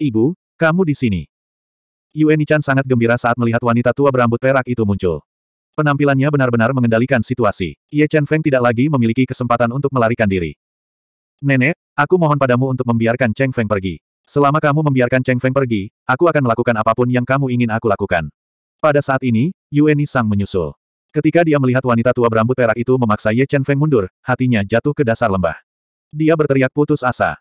Ibu, kamu di sini. Chan sangat gembira saat melihat wanita tua berambut perak itu muncul. Penampilannya benar-benar mengendalikan situasi. Ye Chen Feng tidak lagi memiliki kesempatan untuk melarikan diri. Nenek, aku mohon padamu untuk membiarkan Cheng Feng pergi. Selama kamu membiarkan Cheng Feng pergi, aku akan melakukan apapun yang kamu ingin aku lakukan. Pada saat ini, Yueni Sang menyusul. Ketika dia melihat wanita tua berambut perak itu memaksa Ye Chen Feng mundur, hatinya jatuh ke dasar lembah. Dia berteriak putus asa.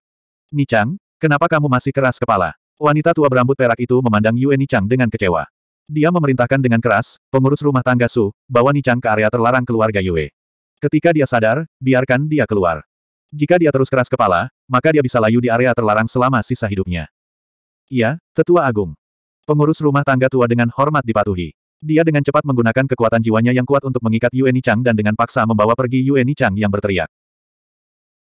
Nichang, Kenapa kamu masih keras kepala? Wanita tua berambut perak itu memandang Yue Nichang dengan kecewa. Dia memerintahkan dengan keras, pengurus rumah tangga Su, bawa Nichang ke area terlarang keluarga Yue. Ketika dia sadar, biarkan dia keluar. Jika dia terus keras kepala, maka dia bisa layu di area terlarang selama sisa hidupnya. Iya, tetua agung. Pengurus rumah tangga tua dengan hormat dipatuhi. Dia dengan cepat menggunakan kekuatan jiwanya yang kuat untuk mengikat Yue Nichang dan dengan paksa membawa pergi Yue Nichang yang berteriak.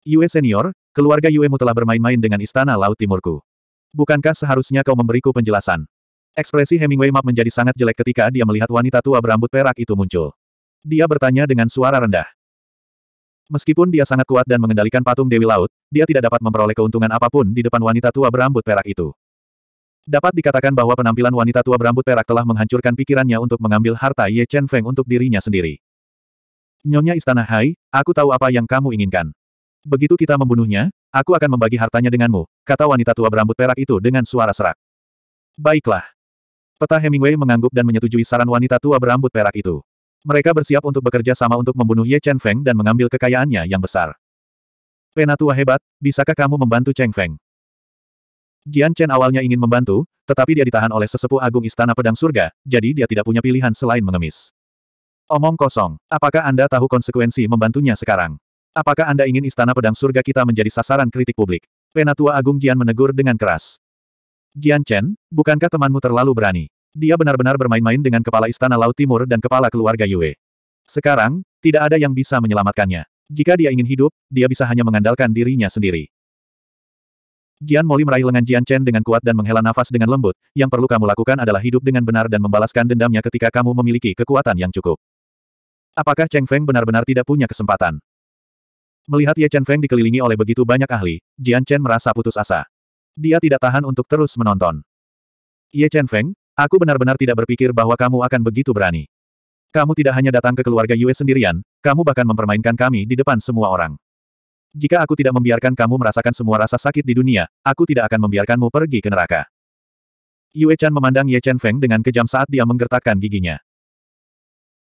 Yue senior, Keluarga Yuemu telah bermain-main dengan Istana Laut Timurku. Bukankah seharusnya kau memberiku penjelasan? Ekspresi Hemingway Map menjadi sangat jelek ketika dia melihat wanita tua berambut perak itu muncul. Dia bertanya dengan suara rendah. Meskipun dia sangat kuat dan mengendalikan patung Dewi Laut, dia tidak dapat memperoleh keuntungan apapun di depan wanita tua berambut perak itu. Dapat dikatakan bahwa penampilan wanita tua berambut perak telah menghancurkan pikirannya untuk mengambil harta Ye Chen Feng untuk dirinya sendiri. Nyonya Istana Hai, aku tahu apa yang kamu inginkan. Begitu kita membunuhnya, aku akan membagi hartanya denganmu, kata wanita tua berambut perak itu dengan suara serak. Baiklah. Peta Hemingway mengangguk dan menyetujui saran wanita tua berambut perak itu. Mereka bersiap untuk bekerja sama untuk membunuh Ye Chen Feng dan mengambil kekayaannya yang besar. Penatua hebat, bisakah kamu membantu Cheng Feng? Jian Chen awalnya ingin membantu, tetapi dia ditahan oleh sesepuh agung Istana Pedang Surga, jadi dia tidak punya pilihan selain mengemis. Omong kosong, apakah Anda tahu konsekuensi membantunya sekarang? Apakah Anda ingin istana pedang surga kita menjadi sasaran kritik publik? Penatua Agung Jian menegur dengan keras. Jian Chen, bukankah temanmu terlalu berani? Dia benar-benar bermain-main dengan kepala istana Laut Timur dan kepala keluarga Yue. Sekarang, tidak ada yang bisa menyelamatkannya. Jika dia ingin hidup, dia bisa hanya mengandalkan dirinya sendiri. Jian Moli meraih lengan Jian Chen dengan kuat dan menghela nafas dengan lembut, yang perlu kamu lakukan adalah hidup dengan benar dan membalaskan dendamnya ketika kamu memiliki kekuatan yang cukup. Apakah Cheng Feng benar-benar tidak punya kesempatan? Melihat Ye Chen Feng dikelilingi oleh begitu banyak ahli, Jian Chen merasa putus asa. Dia tidak tahan untuk terus menonton. Ye Chen Feng, aku benar-benar tidak berpikir bahwa kamu akan begitu berani. Kamu tidak hanya datang ke keluarga Yue sendirian, kamu bahkan mempermainkan kami di depan semua orang. Jika aku tidak membiarkan kamu merasakan semua rasa sakit di dunia, aku tidak akan membiarkanmu pergi ke neraka. Yue Chan memandang Ye Chen Feng dengan kejam saat dia menggertakkan giginya.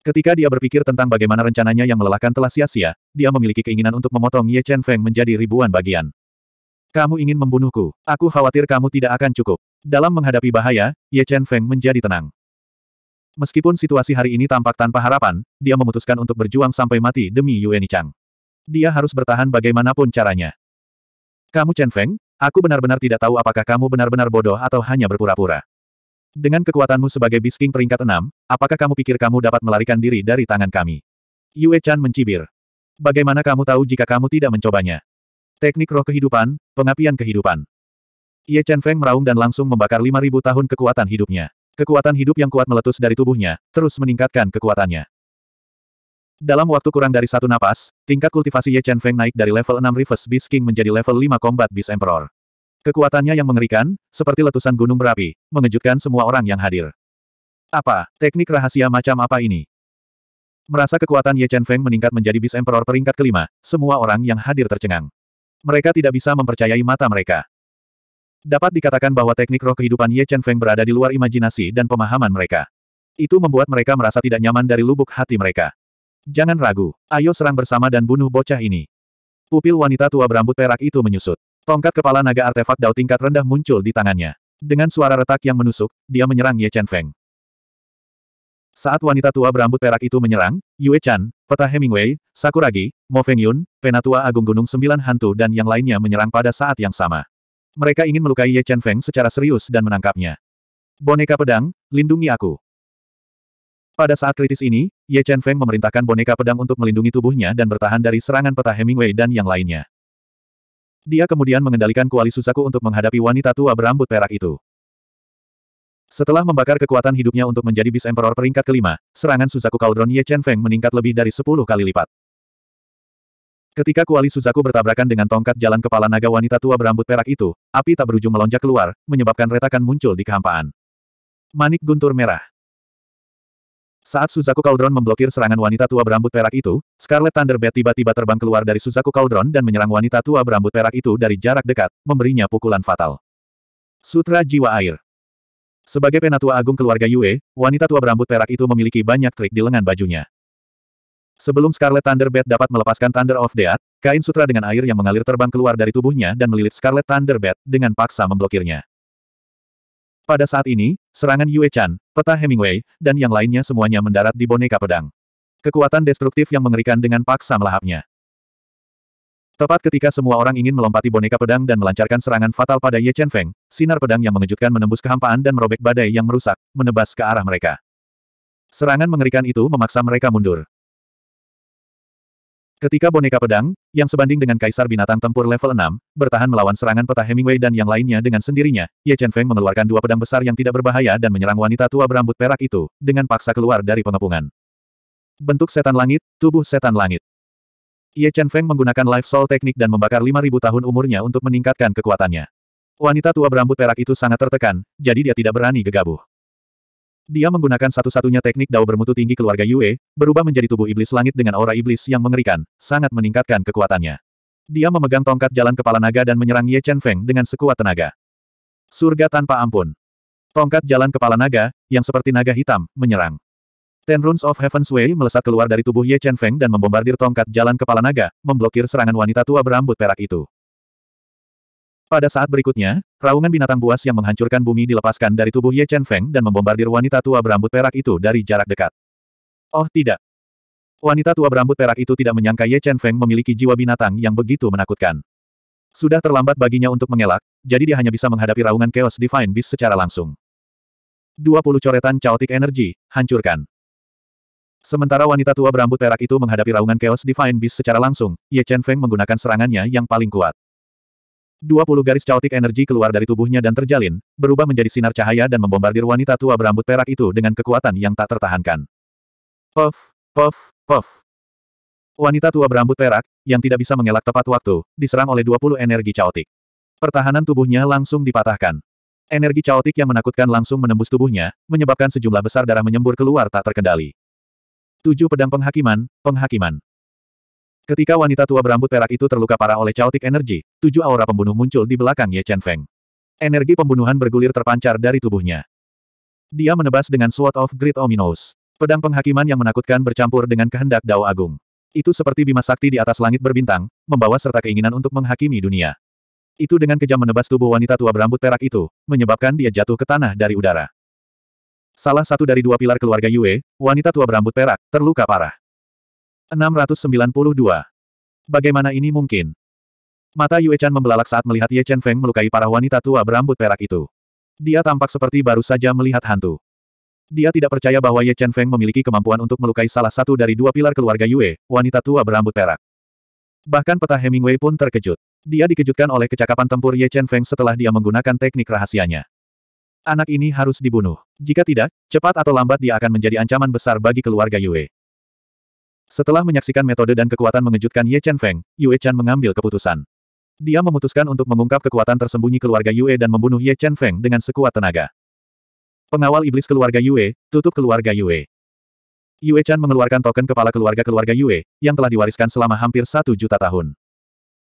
Ketika dia berpikir tentang bagaimana rencananya yang melelahkan telah sia-sia, dia memiliki keinginan untuk memotong Ye Chen Feng menjadi ribuan bagian. Kamu ingin membunuhku. Aku khawatir kamu tidak akan cukup. Dalam menghadapi bahaya, Ye Chen Feng menjadi tenang. Meskipun situasi hari ini tampak tanpa harapan, dia memutuskan untuk berjuang sampai mati demi Yue Chang. Dia harus bertahan bagaimanapun caranya. Kamu Chen Feng, aku benar-benar tidak tahu apakah kamu benar-benar bodoh atau hanya berpura-pura. Dengan kekuatanmu sebagai Bisking peringkat enam, apakah kamu pikir kamu dapat melarikan diri dari tangan kami? Yue Chan mencibir. Bagaimana kamu tahu jika kamu tidak mencobanya? Teknik roh kehidupan, pengapian kehidupan. Ye Chen Feng meraung dan langsung membakar 5.000 tahun kekuatan hidupnya. Kekuatan hidup yang kuat meletus dari tubuhnya, terus meningkatkan kekuatannya. Dalam waktu kurang dari satu napas, tingkat kultivasi Ye Chen Feng naik dari level 6 Reverse Beast King menjadi level 5 Combat Beast Emperor. Kekuatannya yang mengerikan, seperti letusan gunung berapi, mengejutkan semua orang yang hadir. Apa, teknik rahasia macam apa ini? Merasa kekuatan Ye Chen Feng meningkat menjadi bis Emperor peringkat kelima, semua orang yang hadir tercengang. Mereka tidak bisa mempercayai mata mereka. Dapat dikatakan bahwa teknik roh kehidupan Ye Chen Feng berada di luar imajinasi dan pemahaman mereka. Itu membuat mereka merasa tidak nyaman dari lubuk hati mereka. Jangan ragu, ayo serang bersama dan bunuh bocah ini. Pupil wanita tua berambut perak itu menyusut. Tongkat kepala naga artefak Dao tingkat rendah muncul di tangannya. Dengan suara retak yang menusuk, dia menyerang Ye Chen Feng. Saat wanita tua berambut perak itu menyerang, Yue Chan, Peta Hemingway, Sakuragi, Mo Feng Yun, Penatua Agung Gunung Sembilan Hantu dan yang lainnya menyerang pada saat yang sama. Mereka ingin melukai Ye Chen Feng secara serius dan menangkapnya. Boneka pedang, lindungi aku. Pada saat kritis ini, Ye Chen Feng memerintahkan boneka pedang untuk melindungi tubuhnya dan bertahan dari serangan peta Hemingway dan yang lainnya. Dia kemudian mengendalikan kuali Susaku untuk menghadapi wanita tua berambut perak itu. Setelah membakar kekuatan hidupnya untuk menjadi Bis Emperor peringkat kelima, serangan Susaku Cauldron Ye Chen Feng meningkat lebih dari 10 kali lipat. Ketika kuali Susaku bertabrakan dengan tongkat jalan kepala naga wanita tua berambut perak itu, api tak berujung melonjak keluar, menyebabkan retakan muncul di kehampaan. Manik guntur merah. Saat Suzaku Cauldron memblokir serangan wanita tua berambut perak itu, Scarlet Thunderbird tiba-tiba terbang keluar dari Suzaku Cauldron dan menyerang wanita tua berambut perak itu dari jarak dekat, memberinya pukulan fatal. Sutra Jiwa Air Sebagai penatua agung keluarga Yue, wanita tua berambut perak itu memiliki banyak trik di lengan bajunya. Sebelum Scarlet Thunderbird dapat melepaskan Thunder of Death, kain sutra dengan air yang mengalir terbang keluar dari tubuhnya dan melilit Scarlet Thunderbird dengan paksa memblokirnya. Pada saat ini, serangan Yue Chan, peta Hemingway, dan yang lainnya semuanya mendarat di boneka pedang. Kekuatan destruktif yang mengerikan dengan paksa melahapnya. Tepat ketika semua orang ingin melompati boneka pedang dan melancarkan serangan fatal pada Ye Chen Feng, sinar pedang yang mengejutkan menembus kehampaan dan merobek badai yang merusak, menebas ke arah mereka. Serangan mengerikan itu memaksa mereka mundur. Ketika boneka pedang, yang sebanding dengan kaisar binatang tempur level 6, bertahan melawan serangan peta Hemingway dan yang lainnya dengan sendirinya, Ye Chen Feng mengeluarkan dua pedang besar yang tidak berbahaya dan menyerang wanita tua berambut perak itu, dengan paksa keluar dari pengepungan. Bentuk setan langit, tubuh setan langit. Ye Chen Feng menggunakan life soul teknik dan membakar 5000 tahun umurnya untuk meningkatkan kekuatannya. Wanita tua berambut perak itu sangat tertekan, jadi dia tidak berani gegabah. Dia menggunakan satu-satunya teknik dao bermutu tinggi keluarga Yue, berubah menjadi tubuh iblis langit dengan aura iblis yang mengerikan, sangat meningkatkan kekuatannya. Dia memegang tongkat jalan kepala naga dan menyerang Ye Chen Feng dengan sekuat tenaga. Surga tanpa ampun. Tongkat jalan kepala naga, yang seperti naga hitam, menyerang. Ten Runes of Heaven's Way melesat keluar dari tubuh Ye Chen Feng dan membombardir tongkat jalan kepala naga, memblokir serangan wanita tua berambut perak itu. Pada saat berikutnya, raungan binatang buas yang menghancurkan bumi dilepaskan dari tubuh Ye Chen Feng dan membombardir wanita tua berambut perak itu dari jarak dekat. Oh tidak. Wanita tua berambut perak itu tidak menyangka Ye Chen Feng memiliki jiwa binatang yang begitu menakutkan. Sudah terlambat baginya untuk mengelak, jadi dia hanya bisa menghadapi raungan Chaos Divine Beast secara langsung. 20 coretan chaotic energy, hancurkan. Sementara wanita tua berambut perak itu menghadapi raungan Chaos Divine Beast secara langsung, Ye Chen Feng menggunakan serangannya yang paling kuat. Dua garis caotik energi keluar dari tubuhnya dan terjalin, berubah menjadi sinar cahaya dan membombardir wanita tua berambut perak itu dengan kekuatan yang tak tertahankan. Puff, puff, puff. Wanita tua berambut perak, yang tidak bisa mengelak tepat waktu, diserang oleh 20 energi caotik. Pertahanan tubuhnya langsung dipatahkan. Energi caotik yang menakutkan langsung menembus tubuhnya, menyebabkan sejumlah besar darah menyembur keluar tak terkendali. Tujuh pedang penghakiman, penghakiman. Ketika wanita tua berambut perak itu terluka parah oleh chaotic energy, tujuh aura pembunuh muncul di belakang Ye Chen Feng. Energi pembunuhan bergulir terpancar dari tubuhnya. Dia menebas dengan Sword of Great Ominous. Pedang penghakiman yang menakutkan bercampur dengan kehendak Dao Agung. Itu seperti bima sakti di atas langit berbintang, membawa serta keinginan untuk menghakimi dunia. Itu dengan kejam menebas tubuh wanita tua berambut perak itu, menyebabkan dia jatuh ke tanah dari udara. Salah satu dari dua pilar keluarga Yue, wanita tua berambut perak, terluka parah. 692. Bagaimana ini mungkin? Mata Yue Chan membelalak saat melihat Ye Chen Feng melukai para wanita tua berambut perak itu. Dia tampak seperti baru saja melihat hantu. Dia tidak percaya bahwa Ye Chen Feng memiliki kemampuan untuk melukai salah satu dari dua pilar keluarga Yue, wanita tua berambut perak. Bahkan peta Hemingway pun terkejut. Dia dikejutkan oleh kecakapan tempur Ye Chen Feng setelah dia menggunakan teknik rahasianya. Anak ini harus dibunuh. Jika tidak, cepat atau lambat dia akan menjadi ancaman besar bagi keluarga Yue. Setelah menyaksikan metode dan kekuatan mengejutkan Ye Chen Feng, Yue Chen mengambil keputusan. Dia memutuskan untuk mengungkap kekuatan tersembunyi keluarga Yue dan membunuh Ye Chen Feng dengan sekuat tenaga. Pengawal iblis keluarga Yue, tutup keluarga Yue. Yue Chan mengeluarkan token kepala keluarga-keluarga Yue, yang telah diwariskan selama hampir satu juta tahun.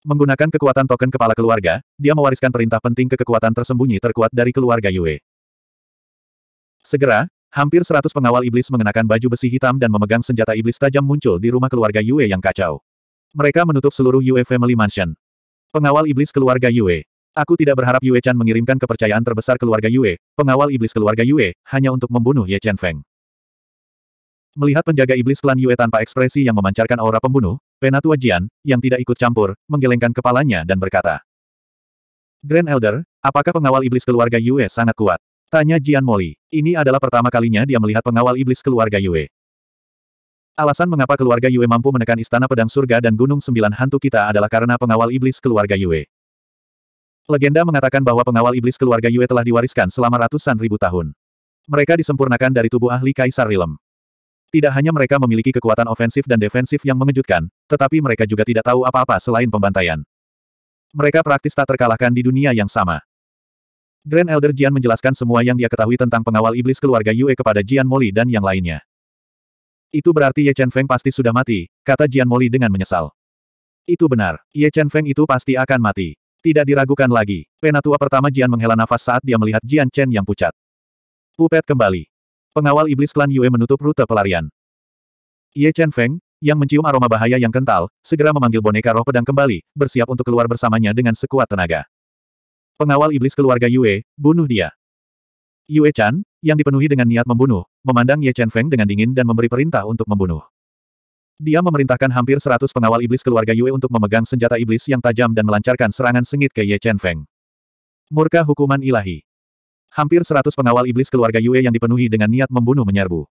Menggunakan kekuatan token kepala keluarga, dia mewariskan perintah penting ke kekuatan tersembunyi terkuat dari keluarga Yue. Segera, Hampir seratus pengawal iblis mengenakan baju besi hitam dan memegang senjata iblis tajam muncul di rumah keluarga Yue yang kacau. Mereka menutup seluruh Yue Family Mansion. Pengawal iblis keluarga Yue. Aku tidak berharap Yue Chan mengirimkan kepercayaan terbesar keluarga Yue, pengawal iblis keluarga Yue, hanya untuk membunuh Ye Chen Feng. Melihat penjaga iblis klan Yue tanpa ekspresi yang memancarkan aura pembunuh, Penatua Jian, yang tidak ikut campur, menggelengkan kepalanya dan berkata. Grand Elder, apakah pengawal iblis keluarga Yue sangat kuat? Tanya Jian Moli. Ini adalah pertama kalinya dia melihat pengawal iblis keluarga Yue. Alasan mengapa keluarga Yue mampu menekan istana pedang surga dan gunung sembilan hantu kita adalah karena pengawal iblis keluarga Yue. Legenda mengatakan bahwa pengawal iblis keluarga Yue telah diwariskan selama ratusan ribu tahun. Mereka disempurnakan dari tubuh ahli Kaisar Rilem. Tidak hanya mereka memiliki kekuatan ofensif dan defensif yang mengejutkan, tetapi mereka juga tidak tahu apa-apa selain pembantaian. Mereka praktis tak terkalahkan di dunia yang sama. Grand Elder Jian menjelaskan semua yang dia ketahui tentang pengawal iblis keluarga Yue kepada Jian Moli dan yang lainnya. Itu berarti Ye Chen Feng pasti sudah mati, kata Jian Moli dengan menyesal. Itu benar, Ye Chen Feng itu pasti akan mati. Tidak diragukan lagi, penatua pertama Jian menghela nafas saat dia melihat Jian Chen yang pucat. Pupet kembali. Pengawal iblis klan Yue menutup rute pelarian. Ye Chen Feng, yang mencium aroma bahaya yang kental, segera memanggil boneka roh pedang kembali, bersiap untuk keluar bersamanya dengan sekuat tenaga. Pengawal iblis keluarga Yue, bunuh dia. Yue Chan, yang dipenuhi dengan niat membunuh, memandang Ye Chen Feng dengan dingin dan memberi perintah untuk membunuh. Dia memerintahkan hampir seratus pengawal iblis keluarga Yue untuk memegang senjata iblis yang tajam dan melancarkan serangan sengit ke Ye Chen Feng. Murka hukuman ilahi. Hampir seratus pengawal iblis keluarga Yue yang dipenuhi dengan niat membunuh menyerbu.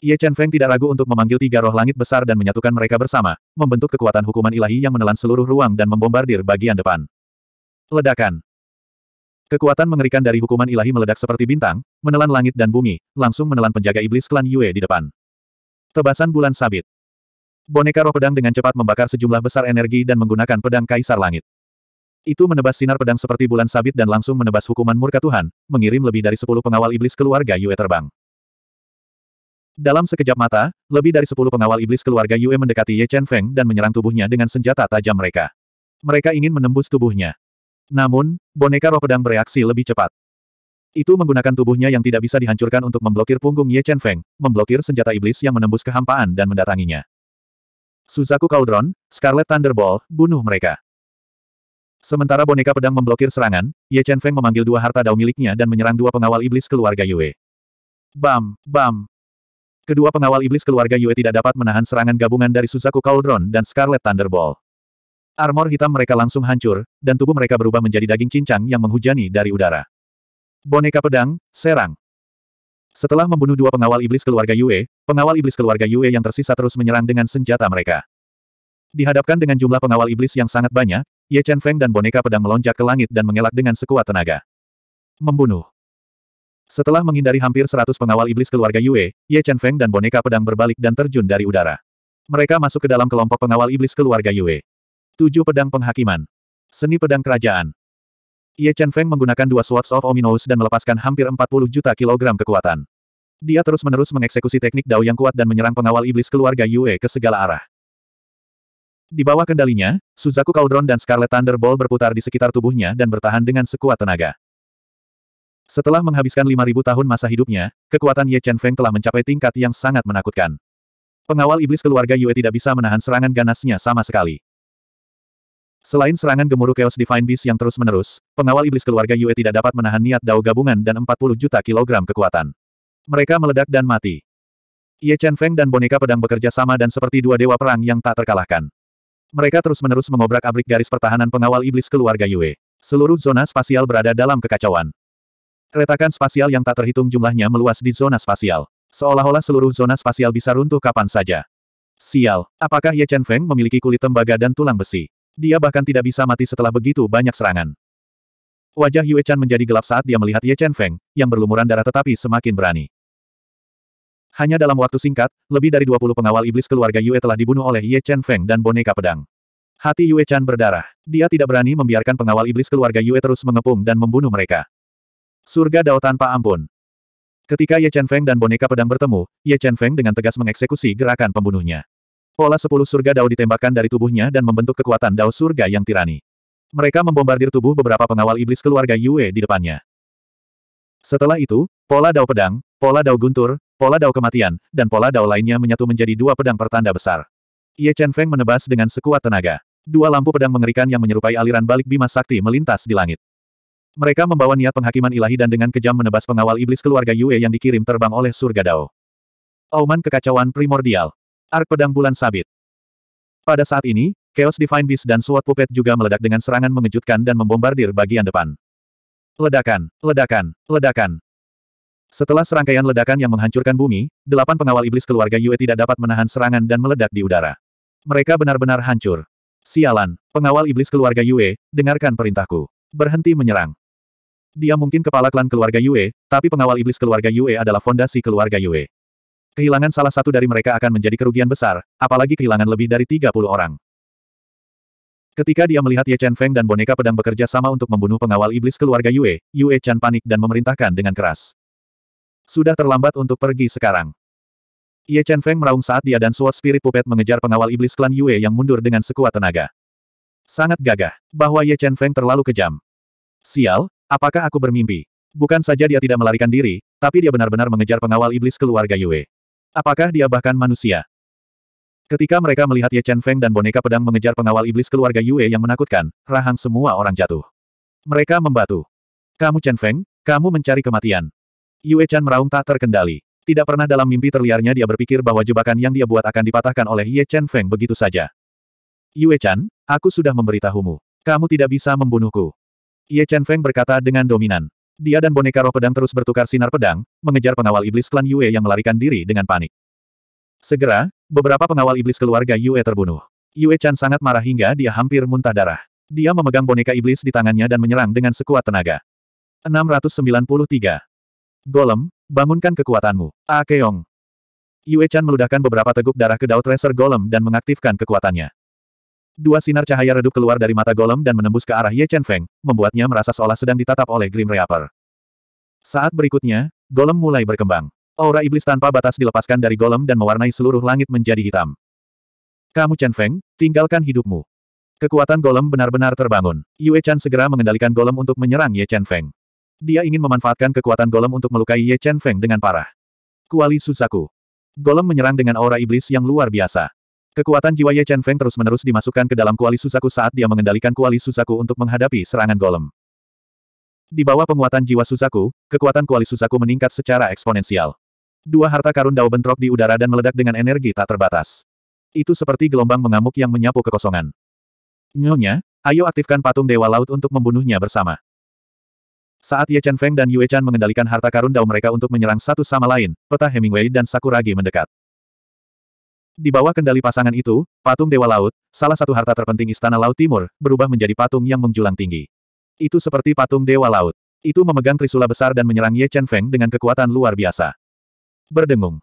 Ye Chen Feng tidak ragu untuk memanggil tiga roh langit besar dan menyatukan mereka bersama, membentuk kekuatan hukuman ilahi yang menelan seluruh ruang dan membombardir bagian depan. Ledakan. Kekuatan mengerikan dari hukuman ilahi meledak seperti bintang, menelan langit dan bumi, langsung menelan penjaga iblis klan Yue di depan. Tebasan bulan sabit. Boneka roh pedang dengan cepat membakar sejumlah besar energi dan menggunakan pedang kaisar langit. Itu menebas sinar pedang seperti bulan sabit dan langsung menebas hukuman murka Tuhan, mengirim lebih dari sepuluh pengawal iblis keluarga Yue terbang. Dalam sekejap mata, lebih dari sepuluh pengawal iblis keluarga Yue mendekati Ye Chen Feng dan menyerang tubuhnya dengan senjata tajam mereka. Mereka ingin menembus tubuhnya. Namun, boneka roh pedang bereaksi lebih cepat. Itu menggunakan tubuhnya yang tidak bisa dihancurkan untuk memblokir punggung Ye Chen Feng, memblokir senjata iblis yang menembus kehampaan dan mendatanginya. Suzaku Cauldron, Scarlet Thunderball, bunuh mereka. Sementara boneka pedang memblokir serangan, Ye Chen Feng memanggil dua harta dao miliknya dan menyerang dua pengawal iblis keluarga Yue. Bam, bam. Kedua pengawal iblis keluarga Yue tidak dapat menahan serangan gabungan dari Suzaku Cauldron dan Scarlet Thunderball. Armor hitam mereka langsung hancur, dan tubuh mereka berubah menjadi daging cincang yang menghujani dari udara. Boneka pedang, serang. Setelah membunuh dua pengawal iblis keluarga Yue, pengawal iblis keluarga Yue yang tersisa terus menyerang dengan senjata mereka. Dihadapkan dengan jumlah pengawal iblis yang sangat banyak, Ye Chen Feng dan boneka pedang melonjak ke langit dan mengelak dengan sekuat tenaga. Membunuh. Setelah menghindari hampir seratus pengawal iblis keluarga Yue, Ye Chen Feng dan boneka pedang berbalik dan terjun dari udara. Mereka masuk ke dalam kelompok pengawal iblis keluarga Yue. Tujuh pedang penghakiman. Seni pedang kerajaan. Ye Chen Feng menggunakan dua Swords of Ominous dan melepaskan hampir 40 juta kilogram kekuatan. Dia terus-menerus mengeksekusi teknik Dao yang kuat dan menyerang pengawal iblis keluarga Yue ke segala arah. Di bawah kendalinya, Suzaku Cauldron dan Scarlet Thunderbolt berputar di sekitar tubuhnya dan bertahan dengan sekuat tenaga. Setelah menghabiskan 5.000 tahun masa hidupnya, kekuatan Ye Chen Feng telah mencapai tingkat yang sangat menakutkan. Pengawal iblis keluarga Yue tidak bisa menahan serangan ganasnya sama sekali. Selain serangan gemuruh Chaos Divine Beast yang terus-menerus, pengawal iblis keluarga Yue tidak dapat menahan niat dao gabungan dan 40 juta kilogram kekuatan. Mereka meledak dan mati. Ye Chen Feng dan boneka pedang bekerja sama dan seperti dua dewa perang yang tak terkalahkan. Mereka terus-menerus mengobrak-abrik garis pertahanan pengawal iblis keluarga Yue. Seluruh zona spasial berada dalam kekacauan. Retakan spasial yang tak terhitung jumlahnya meluas di zona spasial. Seolah-olah seluruh zona spasial bisa runtuh kapan saja. Sial, apakah Ye Chen Feng memiliki kulit tembaga dan tulang besi? Dia bahkan tidak bisa mati setelah begitu banyak serangan. Wajah Yue Chan menjadi gelap saat dia melihat Ye Chen Feng, yang berlumuran darah tetapi semakin berani. Hanya dalam waktu singkat, lebih dari 20 pengawal iblis keluarga Yue telah dibunuh oleh Ye Chen Feng dan boneka pedang. Hati Yue Chan berdarah. Dia tidak berani membiarkan pengawal iblis keluarga Yue terus mengepung dan membunuh mereka. Surga Dao tanpa ampun. Ketika Ye Chen Feng dan boneka pedang bertemu, Ye Chen Feng dengan tegas mengeksekusi gerakan pembunuhnya. Pola sepuluh surga Dao ditembakkan dari tubuhnya dan membentuk kekuatan Dao surga yang tirani. Mereka membombardir tubuh beberapa pengawal iblis keluarga Yue di depannya. Setelah itu, pola Dao pedang, pola Dao guntur, pola Dao kematian, dan pola Dao lainnya menyatu menjadi dua pedang pertanda besar. Ye Chen Feng menebas dengan sekuat tenaga. Dua lampu pedang mengerikan yang menyerupai aliran balik Bima Sakti melintas di langit. Mereka membawa niat penghakiman ilahi dan dengan kejam menebas pengawal iblis keluarga Yue yang dikirim terbang oleh surga Dao. Auman kekacauan primordial. Ark pedang bulan sabit. Pada saat ini, Chaos Divine Beast dan Sword Puppet juga meledak dengan serangan mengejutkan dan membombardir bagian depan. Ledakan, ledakan, ledakan. Setelah serangkaian ledakan yang menghancurkan bumi, delapan pengawal iblis keluarga Yue tidak dapat menahan serangan dan meledak di udara. Mereka benar-benar hancur. Sialan, pengawal iblis keluarga Yue, dengarkan perintahku. Berhenti menyerang. Dia mungkin kepala klan keluarga Yue, tapi pengawal iblis keluarga Yue adalah fondasi keluarga Yue. Kehilangan salah satu dari mereka akan menjadi kerugian besar, apalagi kehilangan lebih dari 30 orang. Ketika dia melihat Ye Chen Feng dan boneka pedang bekerja sama untuk membunuh pengawal iblis keluarga Yue, Yue Chan panik dan memerintahkan dengan keras. Sudah terlambat untuk pergi sekarang. Ye Chen Feng meraung saat dia dan Sword Spirit Puppet mengejar pengawal iblis klan Yue yang mundur dengan sekuat tenaga. Sangat gagah, bahwa Ye Chen Feng terlalu kejam. Sial, apakah aku bermimpi? Bukan saja dia tidak melarikan diri, tapi dia benar-benar mengejar pengawal iblis keluarga Yue. Apakah dia bahkan manusia? Ketika mereka melihat Ye Chen Feng dan boneka pedang mengejar pengawal iblis keluarga Yue yang menakutkan, rahang semua orang jatuh. Mereka membatu. Kamu Chen Feng, kamu mencari kematian. Yue Chan meraung tak terkendali. Tidak pernah dalam mimpi terliarnya dia berpikir bahwa jebakan yang dia buat akan dipatahkan oleh Ye Chen Feng begitu saja. Yue Chan, aku sudah memberitahumu. Kamu tidak bisa membunuhku. Ye Chen Feng berkata dengan dominan. Dia dan boneka roh pedang terus bertukar sinar pedang, mengejar pengawal iblis klan Yue yang melarikan diri dengan panik. Segera, beberapa pengawal iblis keluarga Yue terbunuh. Yue Chan sangat marah hingga dia hampir muntah darah. Dia memegang boneka iblis di tangannya dan menyerang dengan sekuat tenaga. 693. Golem, bangunkan kekuatanmu. Akeong. Ah, Yue Chan meludahkan beberapa teguk darah ke Dao Tracer Golem dan mengaktifkan kekuatannya. Dua sinar cahaya redup keluar dari mata golem dan menembus ke arah Ye Chen Feng, membuatnya merasa seolah sedang ditatap oleh Grim Reaper. Saat berikutnya, golem mulai berkembang. Aura iblis tanpa batas dilepaskan dari golem dan mewarnai seluruh langit menjadi hitam. Kamu Chen Feng, tinggalkan hidupmu. Kekuatan golem benar-benar terbangun. Yue Chan segera mengendalikan golem untuk menyerang Ye Chen Feng. Dia ingin memanfaatkan kekuatan golem untuk melukai Ye Chen Feng dengan parah. Kuali Susaku. Golem menyerang dengan aura iblis yang luar biasa. Kekuatan jiwa Ye Chen Feng terus-menerus dimasukkan ke dalam kuali Susaku saat dia mengendalikan kuali Susaku untuk menghadapi serangan golem. Di bawah penguatan jiwa Susaku, kekuatan kuali Susaku meningkat secara eksponensial. Dua harta karun dao bentrok di udara dan meledak dengan energi tak terbatas. Itu seperti gelombang mengamuk yang menyapu kekosongan. Nyonya, ayo aktifkan patung Dewa Laut untuk membunuhnya bersama. Saat Ye Chen Feng dan Yue Chan mengendalikan harta karun dao mereka untuk menyerang satu sama lain, peta Hemingway dan Sakuragi mendekat. Di bawah kendali pasangan itu, patung Dewa Laut, salah satu harta terpenting Istana Laut Timur, berubah menjadi patung yang menjulang tinggi. Itu seperti patung Dewa Laut. Itu memegang trisula besar dan menyerang Ye Chen Feng dengan kekuatan luar biasa. Berdengung.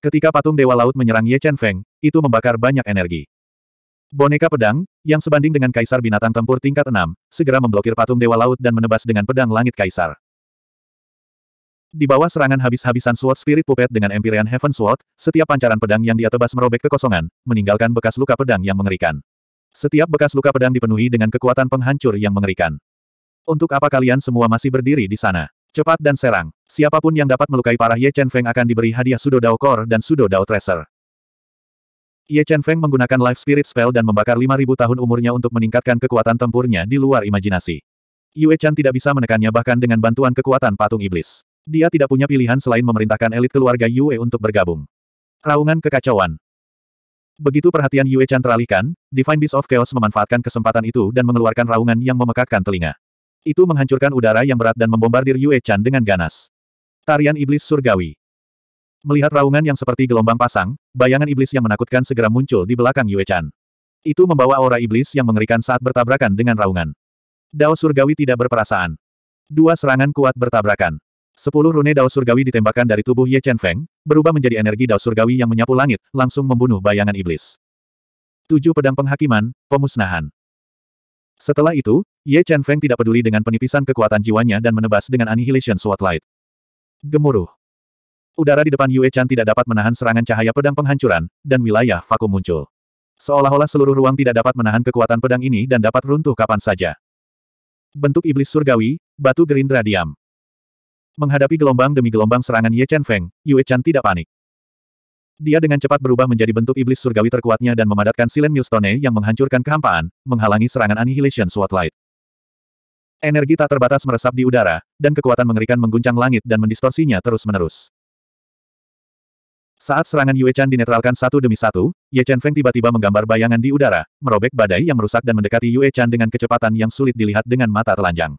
Ketika patung Dewa Laut menyerang Ye Chen Feng, itu membakar banyak energi. Boneka pedang, yang sebanding dengan kaisar binatang tempur tingkat 6, segera memblokir patung Dewa Laut dan menebas dengan pedang langit kaisar. Di bawah serangan habis-habisan Sword Spirit Puppet dengan Empyrean Heaven Sword, setiap pancaran pedang yang dia tebas merobek kekosongan, meninggalkan bekas luka pedang yang mengerikan. Setiap bekas luka pedang dipenuhi dengan kekuatan penghancur yang mengerikan. Untuk apa kalian semua masih berdiri di sana? Cepat dan serang. Siapapun yang dapat melukai parah Ye Chen Feng akan diberi hadiah Sudo Dao Core dan Sudo Dao Tracer. Ye Chen Feng menggunakan Life Spirit Spell dan membakar 5.000 tahun umurnya untuk meningkatkan kekuatan tempurnya di luar imajinasi. Yue Chan tidak bisa menekannya bahkan dengan bantuan kekuatan patung iblis. Dia tidak punya pilihan selain memerintahkan elit keluarga Yue untuk bergabung. Raungan kekacauan. Begitu perhatian Yue Chan teralihkan, Divine Beast of Chaos memanfaatkan kesempatan itu dan mengeluarkan raungan yang memekakkan telinga. Itu menghancurkan udara yang berat dan membombardir Yue Chan dengan ganas. Tarian Iblis Surgawi. Melihat raungan yang seperti gelombang pasang, bayangan iblis yang menakutkan segera muncul di belakang Yue Chan. Itu membawa aura iblis yang mengerikan saat bertabrakan dengan raungan. Dao Surgawi tidak berperasaan. Dua serangan kuat bertabrakan. Sepuluh rune Dao Surgawi ditembakkan dari tubuh Ye Chen Feng, berubah menjadi energi Dao Surgawi yang menyapu langit, langsung membunuh bayangan iblis. Tujuh pedang penghakiman, pemusnahan. Setelah itu, Ye Chen Feng tidak peduli dengan penipisan kekuatan jiwanya dan menebas dengan Annihilation Sword Light. Gemuruh. Udara di depan Yue Chan tidak dapat menahan serangan cahaya pedang penghancuran, dan wilayah vakum muncul. Seolah-olah seluruh ruang tidak dapat menahan kekuatan pedang ini dan dapat runtuh kapan saja. Bentuk iblis surgawi, batu gerindra diam. Menghadapi gelombang demi gelombang serangan Ye Chen Feng, Yue Chan tidak panik. Dia dengan cepat berubah menjadi bentuk iblis surgawi terkuatnya dan memadatkan silen milestone yang menghancurkan kehampaan, menghalangi serangan Annihilation Sword Light. Energi tak terbatas meresap di udara, dan kekuatan mengerikan mengguncang langit dan mendistorsinya terus-menerus. Saat serangan Yue Chan dinetralkan satu demi satu, Ye Chen Feng tiba-tiba menggambar bayangan di udara, merobek badai yang merusak dan mendekati Yue Chan dengan kecepatan yang sulit dilihat dengan mata telanjang.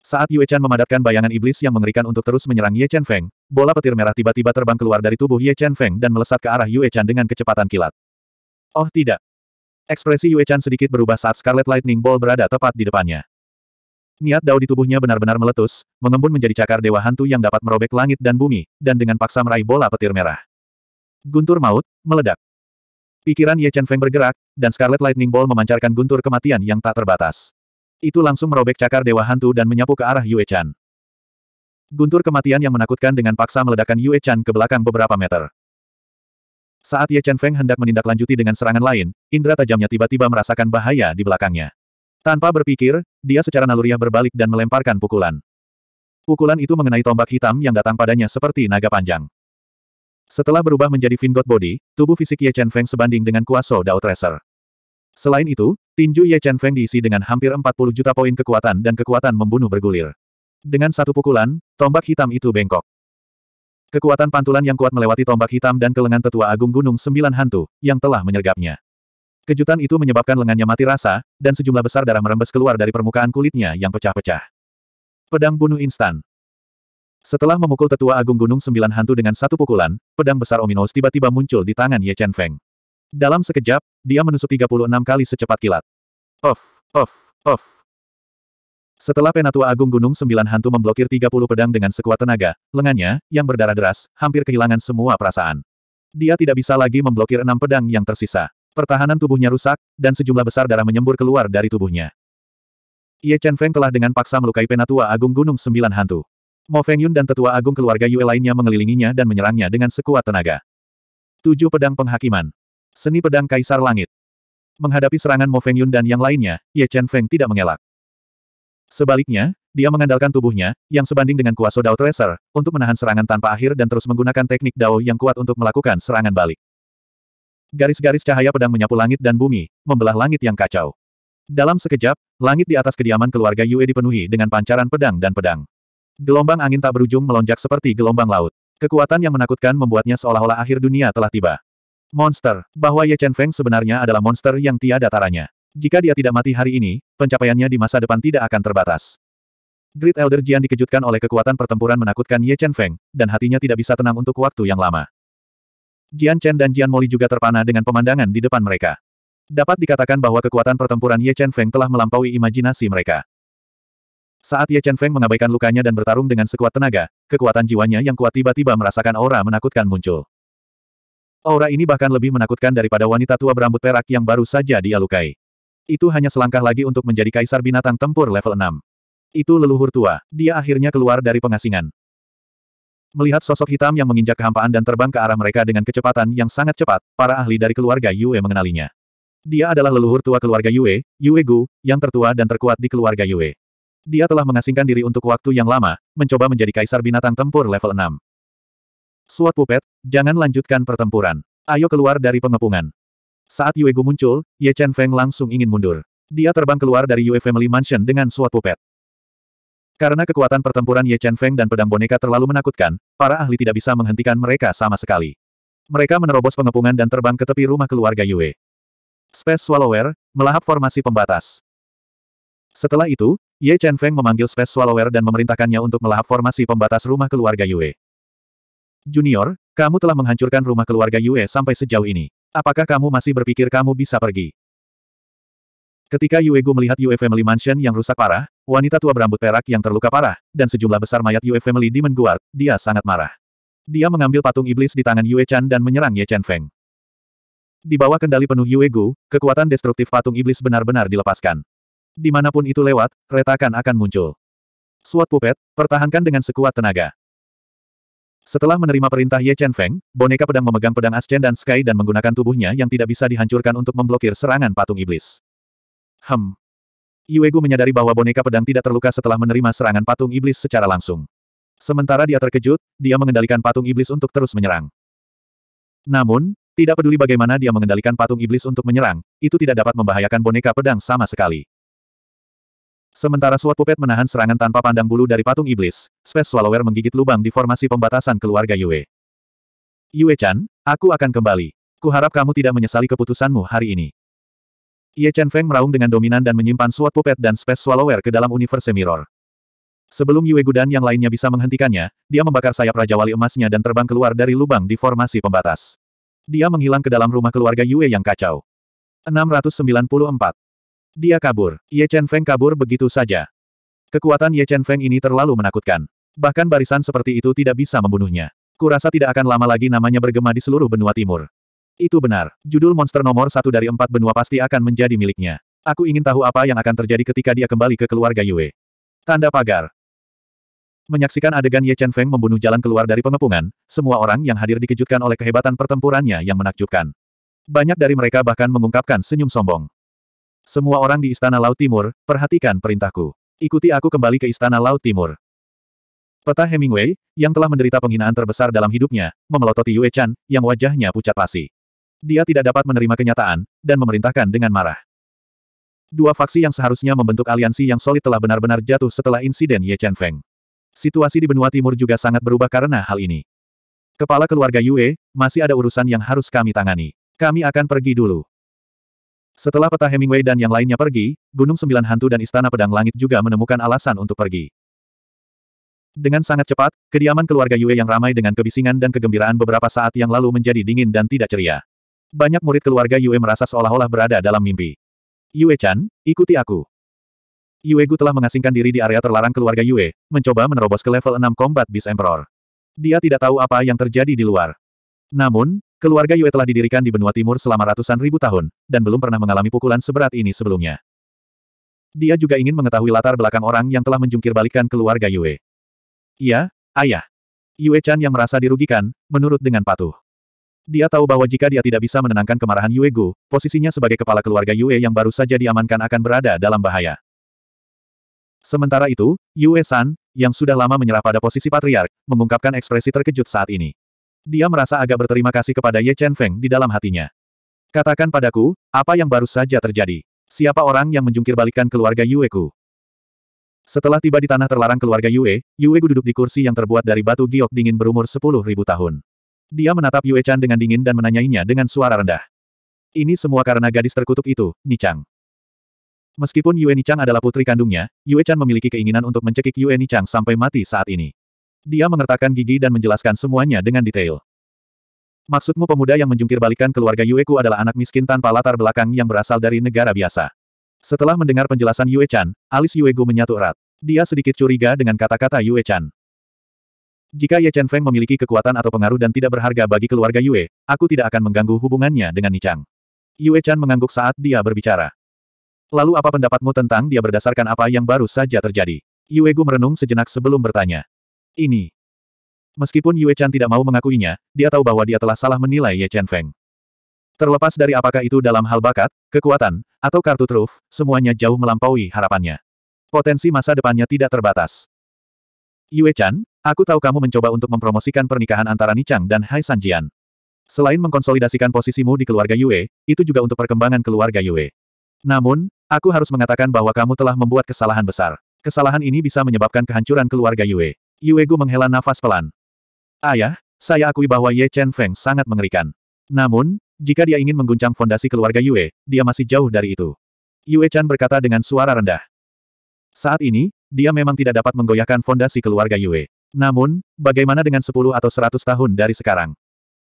Saat Yue Chan memadatkan bayangan iblis yang mengerikan untuk terus menyerang Ye Chen Feng, bola petir merah tiba-tiba terbang keluar dari tubuh Ye Chen Feng dan melesat ke arah Yue Chan dengan kecepatan kilat. Oh tidak. Ekspresi Yue Chan sedikit berubah saat Scarlet Lightning Ball berada tepat di depannya. Niat dao di tubuhnya benar-benar meletus, mengembun menjadi cakar dewa hantu yang dapat merobek langit dan bumi, dan dengan paksa meraih bola petir merah. Guntur maut, meledak. Pikiran Ye Chen Feng bergerak, dan Scarlet Lightning Ball memancarkan guntur kematian yang tak terbatas. Itu langsung merobek cakar Dewa Hantu dan menyapu ke arah Yue Chan. Guntur kematian yang menakutkan dengan paksa meledakkan Yue Chan ke belakang beberapa meter. Saat Ye Chen Feng hendak menindaklanjuti dengan serangan lain, indera tajamnya tiba-tiba merasakan bahaya di belakangnya. Tanpa berpikir, dia secara naluriah berbalik dan melemparkan pukulan. Pukulan itu mengenai tombak hitam yang datang padanya seperti naga panjang. Setelah berubah menjadi Fingot Body, tubuh fisik Ye Chen Feng sebanding dengan kuasa Dao Tracer. Selain itu, tinju Ye Chen Feng diisi dengan hampir 40 juta poin kekuatan dan kekuatan membunuh bergulir. Dengan satu pukulan, tombak hitam itu bengkok. Kekuatan pantulan yang kuat melewati tombak hitam dan ke tetua agung gunung sembilan hantu, yang telah menyergapnya. Kejutan itu menyebabkan lengannya mati rasa, dan sejumlah besar darah merembes keluar dari permukaan kulitnya yang pecah-pecah. Pedang bunuh instan. Setelah memukul tetua agung gunung sembilan hantu dengan satu pukulan, pedang besar ominous tiba-tiba muncul di tangan Ye Chen Feng. Dalam sekejap, dia menusuk 36 kali secepat kilat. Of, of, of. Setelah Penatua Agung Gunung Sembilan Hantu memblokir 30 pedang dengan sekuat tenaga, lengannya, yang berdarah deras, hampir kehilangan semua perasaan. Dia tidak bisa lagi memblokir enam pedang yang tersisa. Pertahanan tubuhnya rusak, dan sejumlah besar darah menyembur keluar dari tubuhnya. Ye Chen Feng telah dengan paksa melukai Penatua Agung Gunung Sembilan Hantu. Mo Feng Yun dan Tetua Agung keluarga Yue lainnya mengelilinginya dan menyerangnya dengan sekuat tenaga. Tujuh pedang penghakiman. Seni pedang Kaisar Langit. Menghadapi serangan Mo Feng Yun dan yang lainnya, Ye Chen Feng tidak mengelak. Sebaliknya, dia mengandalkan tubuhnya, yang sebanding dengan kuasa Dao Tracer, untuk menahan serangan tanpa akhir dan terus menggunakan teknik Dao yang kuat untuk melakukan serangan balik. Garis-garis cahaya pedang menyapu langit dan bumi, membelah langit yang kacau. Dalam sekejap, langit di atas kediaman keluarga Yue dipenuhi dengan pancaran pedang dan pedang. Gelombang angin tak berujung melonjak seperti gelombang laut. Kekuatan yang menakutkan membuatnya seolah-olah akhir dunia telah tiba. Monster, bahwa Ye Chen Feng sebenarnya adalah monster yang tiada taranya. Jika dia tidak mati hari ini, pencapaiannya di masa depan tidak akan terbatas. Great Elder Jian dikejutkan oleh kekuatan pertempuran menakutkan Ye Chen Feng, dan hatinya tidak bisa tenang untuk waktu yang lama. Jian Chen dan Jian Moli juga terpana dengan pemandangan di depan mereka. Dapat dikatakan bahwa kekuatan pertempuran Ye Chen Feng telah melampaui imajinasi mereka. Saat Ye Chen Feng mengabaikan lukanya dan bertarung dengan sekuat tenaga, kekuatan jiwanya yang kuat tiba-tiba merasakan aura menakutkan muncul. Aura ini bahkan lebih menakutkan daripada wanita tua berambut perak yang baru saja dia lukai. Itu hanya selangkah lagi untuk menjadi kaisar binatang tempur level 6. Itu leluhur tua, dia akhirnya keluar dari pengasingan. Melihat sosok hitam yang menginjak kehampaan dan terbang ke arah mereka dengan kecepatan yang sangat cepat, para ahli dari keluarga Yue mengenalinya. Dia adalah leluhur tua keluarga Yue, Yue Gu, yang tertua dan terkuat di keluarga Yue. Dia telah mengasingkan diri untuk waktu yang lama, mencoba menjadi kaisar binatang tempur level 6. Suat Pupet, jangan lanjutkan pertempuran. Ayo keluar dari pengepungan. Saat Yue Gu muncul, Ye Chen Feng langsung ingin mundur. Dia terbang keluar dari Yue Family Mansion dengan Suat Pupet. Karena kekuatan pertempuran Ye Chen Feng dan pedang boneka terlalu menakutkan, para ahli tidak bisa menghentikan mereka sama sekali. Mereka menerobos pengepungan dan terbang ke tepi rumah keluarga Yue. Space Swallower, melahap formasi pembatas. Setelah itu, Ye Chen Feng memanggil Space Swallower dan memerintahkannya untuk melahap formasi pembatas rumah keluarga Yue. Junior, kamu telah menghancurkan rumah keluarga Yue sampai sejauh ini. Apakah kamu masih berpikir kamu bisa pergi? Ketika Yue Gu melihat Yue Family Mansion yang rusak parah, wanita tua berambut perak yang terluka parah, dan sejumlah besar mayat Yue Family di Menguat, dia sangat marah. Dia mengambil patung iblis di tangan Yue Chan dan menyerang Ye Chen Feng. Di bawah kendali penuh Yue Gu, kekuatan destruktif patung iblis benar-benar dilepaskan. Dimanapun itu lewat, retakan akan muncul. Suat Pupet, pertahankan dengan sekuat tenaga. Setelah menerima perintah Ye Chen Feng, boneka pedang memegang pedang Ascen dan Sky dan menggunakan tubuhnya yang tidak bisa dihancurkan untuk memblokir serangan patung iblis. Hem. Yuegu menyadari bahwa boneka pedang tidak terluka setelah menerima serangan patung iblis secara langsung. Sementara dia terkejut, dia mengendalikan patung iblis untuk terus menyerang. Namun, tidak peduli bagaimana dia mengendalikan patung iblis untuk menyerang, itu tidak dapat membahayakan boneka pedang sama sekali. Sementara Suat pupet menahan serangan tanpa pandang bulu dari patung iblis, Space Swallower menggigit lubang di formasi pembatasan keluarga Yue. Yue-chan, aku akan kembali. Kuharap kamu tidak menyesali keputusanmu hari ini. Ye Chen Feng meraung dengan dominan dan menyimpan Suat pupet dan Space Swallower ke dalam Universe Mirror. Sebelum Yue Gudan yang lainnya bisa menghentikannya, dia membakar sayap Raja Wali emasnya dan terbang keluar dari lubang di formasi pembatas. Dia menghilang ke dalam rumah keluarga Yue yang kacau. 694. Dia kabur. Ye Chen Feng kabur begitu saja. Kekuatan Ye Chen Feng ini terlalu menakutkan. Bahkan barisan seperti itu tidak bisa membunuhnya. Kurasa tidak akan lama lagi namanya bergema di seluruh benua timur. Itu benar. Judul monster nomor satu dari empat benua pasti akan menjadi miliknya. Aku ingin tahu apa yang akan terjadi ketika dia kembali ke keluarga Yue. Tanda pagar. Menyaksikan adegan Ye Chen Feng membunuh jalan keluar dari pengepungan, semua orang yang hadir dikejutkan oleh kehebatan pertempurannya yang menakjubkan. Banyak dari mereka bahkan mengungkapkan senyum sombong. Semua orang di Istana Laut Timur, perhatikan perintahku. Ikuti aku kembali ke Istana Laut Timur. Peta Hemingway, yang telah menderita penghinaan terbesar dalam hidupnya, memelototi Yue Chan, yang wajahnya pucat pasi. Dia tidak dapat menerima kenyataan, dan memerintahkan dengan marah. Dua faksi yang seharusnya membentuk aliansi yang solid telah benar-benar jatuh setelah insiden Ye Chen Feng. Situasi di benua timur juga sangat berubah karena hal ini. Kepala keluarga Yue, masih ada urusan yang harus kami tangani. Kami akan pergi dulu. Setelah peta Hemingway dan yang lainnya pergi, Gunung Sembilan Hantu dan Istana Pedang Langit juga menemukan alasan untuk pergi. Dengan sangat cepat, kediaman keluarga Yue yang ramai dengan kebisingan dan kegembiraan beberapa saat yang lalu menjadi dingin dan tidak ceria. Banyak murid keluarga Yue merasa seolah-olah berada dalam mimpi. Yue-chan, ikuti aku. Yue Gu telah mengasingkan diri di area terlarang keluarga Yue, mencoba menerobos ke level 6 Combat Beast Emperor. Dia tidak tahu apa yang terjadi di luar. Namun, Keluarga Yue telah didirikan di benua timur selama ratusan ribu tahun, dan belum pernah mengalami pukulan seberat ini sebelumnya. Dia juga ingin mengetahui latar belakang orang yang telah menjungkir balikan keluarga Yue. Iya, ayah. Yue Chan yang merasa dirugikan, menurut dengan patuh. Dia tahu bahwa jika dia tidak bisa menenangkan kemarahan Yue Gu, posisinya sebagai kepala keluarga Yue yang baru saja diamankan akan berada dalam bahaya. Sementara itu, Yue San, yang sudah lama menyerah pada posisi patriark, mengungkapkan ekspresi terkejut saat ini. Dia merasa agak berterima kasih kepada Ye Chen Feng di dalam hatinya. Katakan padaku, apa yang baru saja terjadi? Siapa orang yang menjungkirbalikkan keluarga Yueku? Setelah tiba di tanah terlarang keluarga Yue, Gu duduk di kursi yang terbuat dari batu giok dingin berumur sepuluh ribu tahun. Dia menatap Yue Chan dengan dingin dan menanyainya dengan suara rendah. Ini semua karena gadis terkutuk itu, Ni Chang. Meskipun Yue Ni Chang adalah putri kandungnya, Yue Chan memiliki keinginan untuk mencekik Yue Ni Chang sampai mati saat ini. Dia mengertakkan gigi dan menjelaskan semuanya dengan detail. Maksudmu pemuda yang menjungkirbalikan keluarga Yueku adalah anak miskin tanpa latar belakang yang berasal dari negara biasa. Setelah mendengar penjelasan Yue Chan, alis Yuegu menyatu erat. Dia sedikit curiga dengan kata-kata Yue Chan. Jika Ye Chen Feng memiliki kekuatan atau pengaruh dan tidak berharga bagi keluarga Yue, aku tidak akan mengganggu hubungannya dengan Nichang. Yue Chan mengangguk saat dia berbicara. Lalu apa pendapatmu tentang dia berdasarkan apa yang baru saja terjadi? Yuegu merenung sejenak sebelum bertanya ini. Meskipun Yue Chan tidak mau mengakuinya, dia tahu bahwa dia telah salah menilai Ye Chen Feng. Terlepas dari apakah itu dalam hal bakat, kekuatan, atau kartu truf, semuanya jauh melampaui harapannya. Potensi masa depannya tidak terbatas. Yue Chan, aku tahu kamu mencoba untuk mempromosikan pernikahan antara Nichang dan Hai Sanjian. Selain mengkonsolidasikan posisimu di keluarga Yue, itu juga untuk perkembangan keluarga Yue. Namun, aku harus mengatakan bahwa kamu telah membuat kesalahan besar. Kesalahan ini bisa menyebabkan kehancuran keluarga Yue. Yuegu menghela nafas pelan. Ayah, saya akui bahwa Ye Chen Feng sangat mengerikan. Namun, jika dia ingin mengguncang fondasi keluarga Yue, dia masih jauh dari itu. Yue Chan berkata dengan suara rendah. Saat ini, dia memang tidak dapat menggoyahkan fondasi keluarga Yue. Namun, bagaimana dengan 10 atau 100 tahun dari sekarang?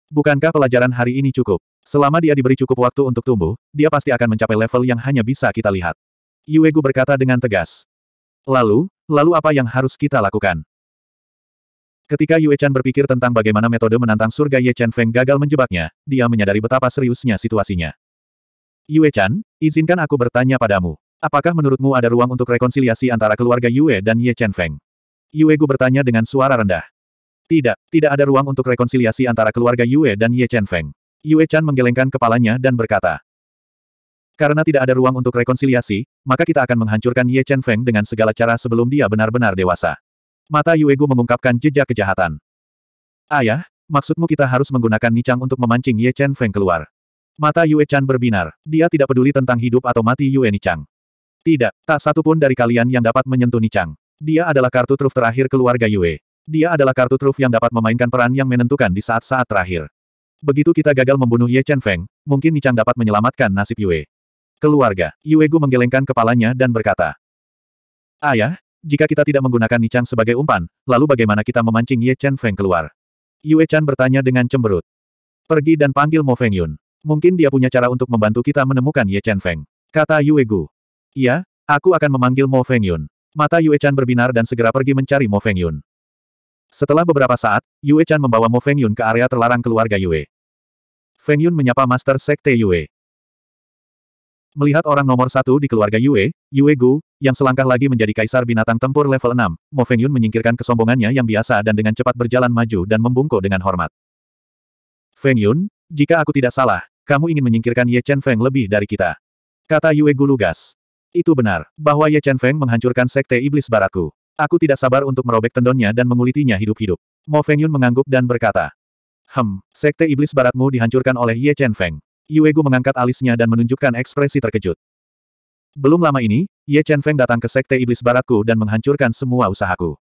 Bukankah pelajaran hari ini cukup? Selama dia diberi cukup waktu untuk tumbuh, dia pasti akan mencapai level yang hanya bisa kita lihat. Yuegu berkata dengan tegas. Lalu, lalu apa yang harus kita lakukan? Ketika Yue Chan berpikir tentang bagaimana metode menantang surga Ye Chen Feng gagal menjebaknya, dia menyadari betapa seriusnya situasinya. Yue Chan, izinkan aku bertanya padamu. Apakah menurutmu ada ruang untuk rekonsiliasi antara keluarga Yue dan Ye Chen Feng? Yue Gu bertanya dengan suara rendah. Tidak, tidak ada ruang untuk rekonsiliasi antara keluarga Yue dan Ye Chen Feng. Yue Chan menggelengkan kepalanya dan berkata. Karena tidak ada ruang untuk rekonsiliasi, maka kita akan menghancurkan Ye Chen Feng dengan segala cara sebelum dia benar-benar dewasa. Mata Yuegu mengungkapkan jejak kejahatan. Ayah, maksudmu kita harus menggunakan Nichang untuk memancing Ye Chen Feng keluar. Mata Yue Chan berbinar. Dia tidak peduli tentang hidup atau mati Yue Nichang. Tidak, tak satu pun dari kalian yang dapat menyentuh Nichang. Dia adalah kartu truf terakhir keluarga Yue. Dia adalah kartu truf yang dapat memainkan peran yang menentukan di saat-saat terakhir. Begitu kita gagal membunuh Ye Chen Feng, mungkin Nichang dapat menyelamatkan nasib Yue. Keluarga, Yue Gu menggelengkan kepalanya dan berkata, Ayah, jika kita tidak menggunakan Nichang sebagai umpan, lalu bagaimana kita memancing Ye Chen Feng keluar? Yue Chan bertanya dengan cemberut. Pergi dan panggil Mo Feng Yun. Mungkin dia punya cara untuk membantu kita menemukan Ye Chen Feng. Kata Yue Gu. Iya, aku akan memanggil Mo Feng Yun. Mata Yue Chan berbinar dan segera pergi mencari Mo Feng Yun. Setelah beberapa saat, Yue Chan membawa Mo Feng Yun ke area terlarang keluarga Yue. Feng Yun menyapa Master Sekte Yue. Melihat orang nomor satu di keluarga Yue, Yue Gu, yang selangkah lagi menjadi kaisar binatang tempur level 6, Mo Feng Yun menyingkirkan kesombongannya yang biasa dan dengan cepat berjalan maju dan membungkuk dengan hormat. Feng Yun, jika aku tidak salah, kamu ingin menyingkirkan Ye Chen Feng lebih dari kita. Kata Yue Gu lugas. Itu benar, bahwa Ye Chen Feng menghancurkan sekte iblis baratku. Aku tidak sabar untuk merobek tendonnya dan mengulitinya hidup-hidup. Mo Feng Yun mengangguk dan berkata, Hem, sekte iblis baratmu dihancurkan oleh Ye Chen Feng. Yuegu mengangkat alisnya dan menunjukkan ekspresi terkejut. Belum lama ini, Ye Chen Feng datang ke Sekte Iblis Baratku dan menghancurkan semua usahaku.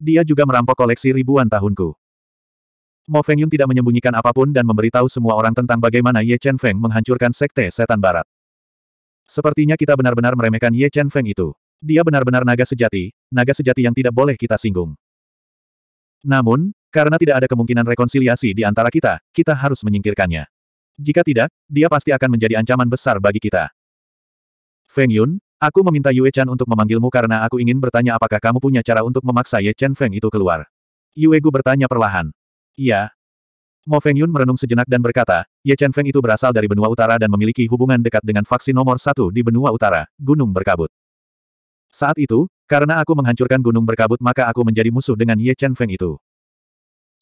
Dia juga merampok koleksi ribuan tahunku. Mo Feng Yun tidak menyembunyikan apapun dan memberitahu semua orang tentang bagaimana Ye Chen Feng menghancurkan Sekte Setan Barat. Sepertinya kita benar-benar meremehkan Ye Chen Feng itu. Dia benar-benar naga sejati, naga sejati yang tidak boleh kita singgung. Namun, karena tidak ada kemungkinan rekonsiliasi di antara kita, kita harus menyingkirkannya. Jika tidak, dia pasti akan menjadi ancaman besar bagi kita. Feng Yun, aku meminta Yue Chan untuk memanggilmu karena aku ingin bertanya apakah kamu punya cara untuk memaksa Ye Chen Feng itu keluar. Yue Gu bertanya perlahan. Iya. Mo Feng Yun merenung sejenak dan berkata, Ye Chen Feng itu berasal dari benua utara dan memiliki hubungan dekat dengan vaksin nomor satu di benua utara, Gunung Berkabut. Saat itu, karena aku menghancurkan Gunung Berkabut maka aku menjadi musuh dengan Ye Chen Feng itu.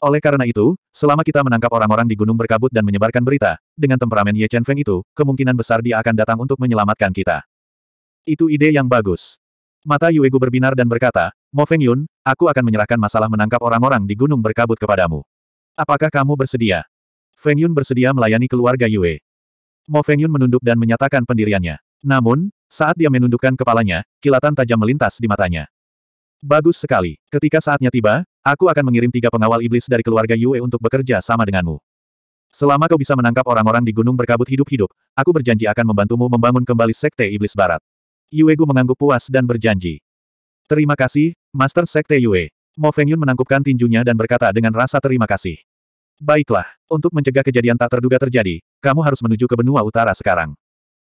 Oleh karena itu, selama kita menangkap orang-orang di gunung berkabut dan menyebarkan berita, dengan temperamen Ye Chen Feng itu, kemungkinan besar dia akan datang untuk menyelamatkan kita. Itu ide yang bagus. Mata Yuegu berbinar dan berkata, Mo Feng Yun, aku akan menyerahkan masalah menangkap orang-orang di gunung berkabut kepadamu. Apakah kamu bersedia? Feng Yun bersedia melayani keluarga Yue. Mo Feng Yun menunduk dan menyatakan pendiriannya. Namun, saat dia menundukkan kepalanya, kilatan tajam melintas di matanya. Bagus sekali. Ketika saatnya tiba, aku akan mengirim tiga pengawal iblis dari keluarga Yue untuk bekerja sama denganmu. Selama kau bisa menangkap orang-orang di gunung berkabut hidup-hidup, aku berjanji akan membantumu membangun kembali Sekte Iblis Barat. Yue Gu mengangguk puas dan berjanji. Terima kasih, Master Sekte Yue. Mo Feng Yun menangkupkan tinjunya dan berkata dengan rasa terima kasih. Baiklah, untuk mencegah kejadian tak terduga terjadi, kamu harus menuju ke benua utara sekarang.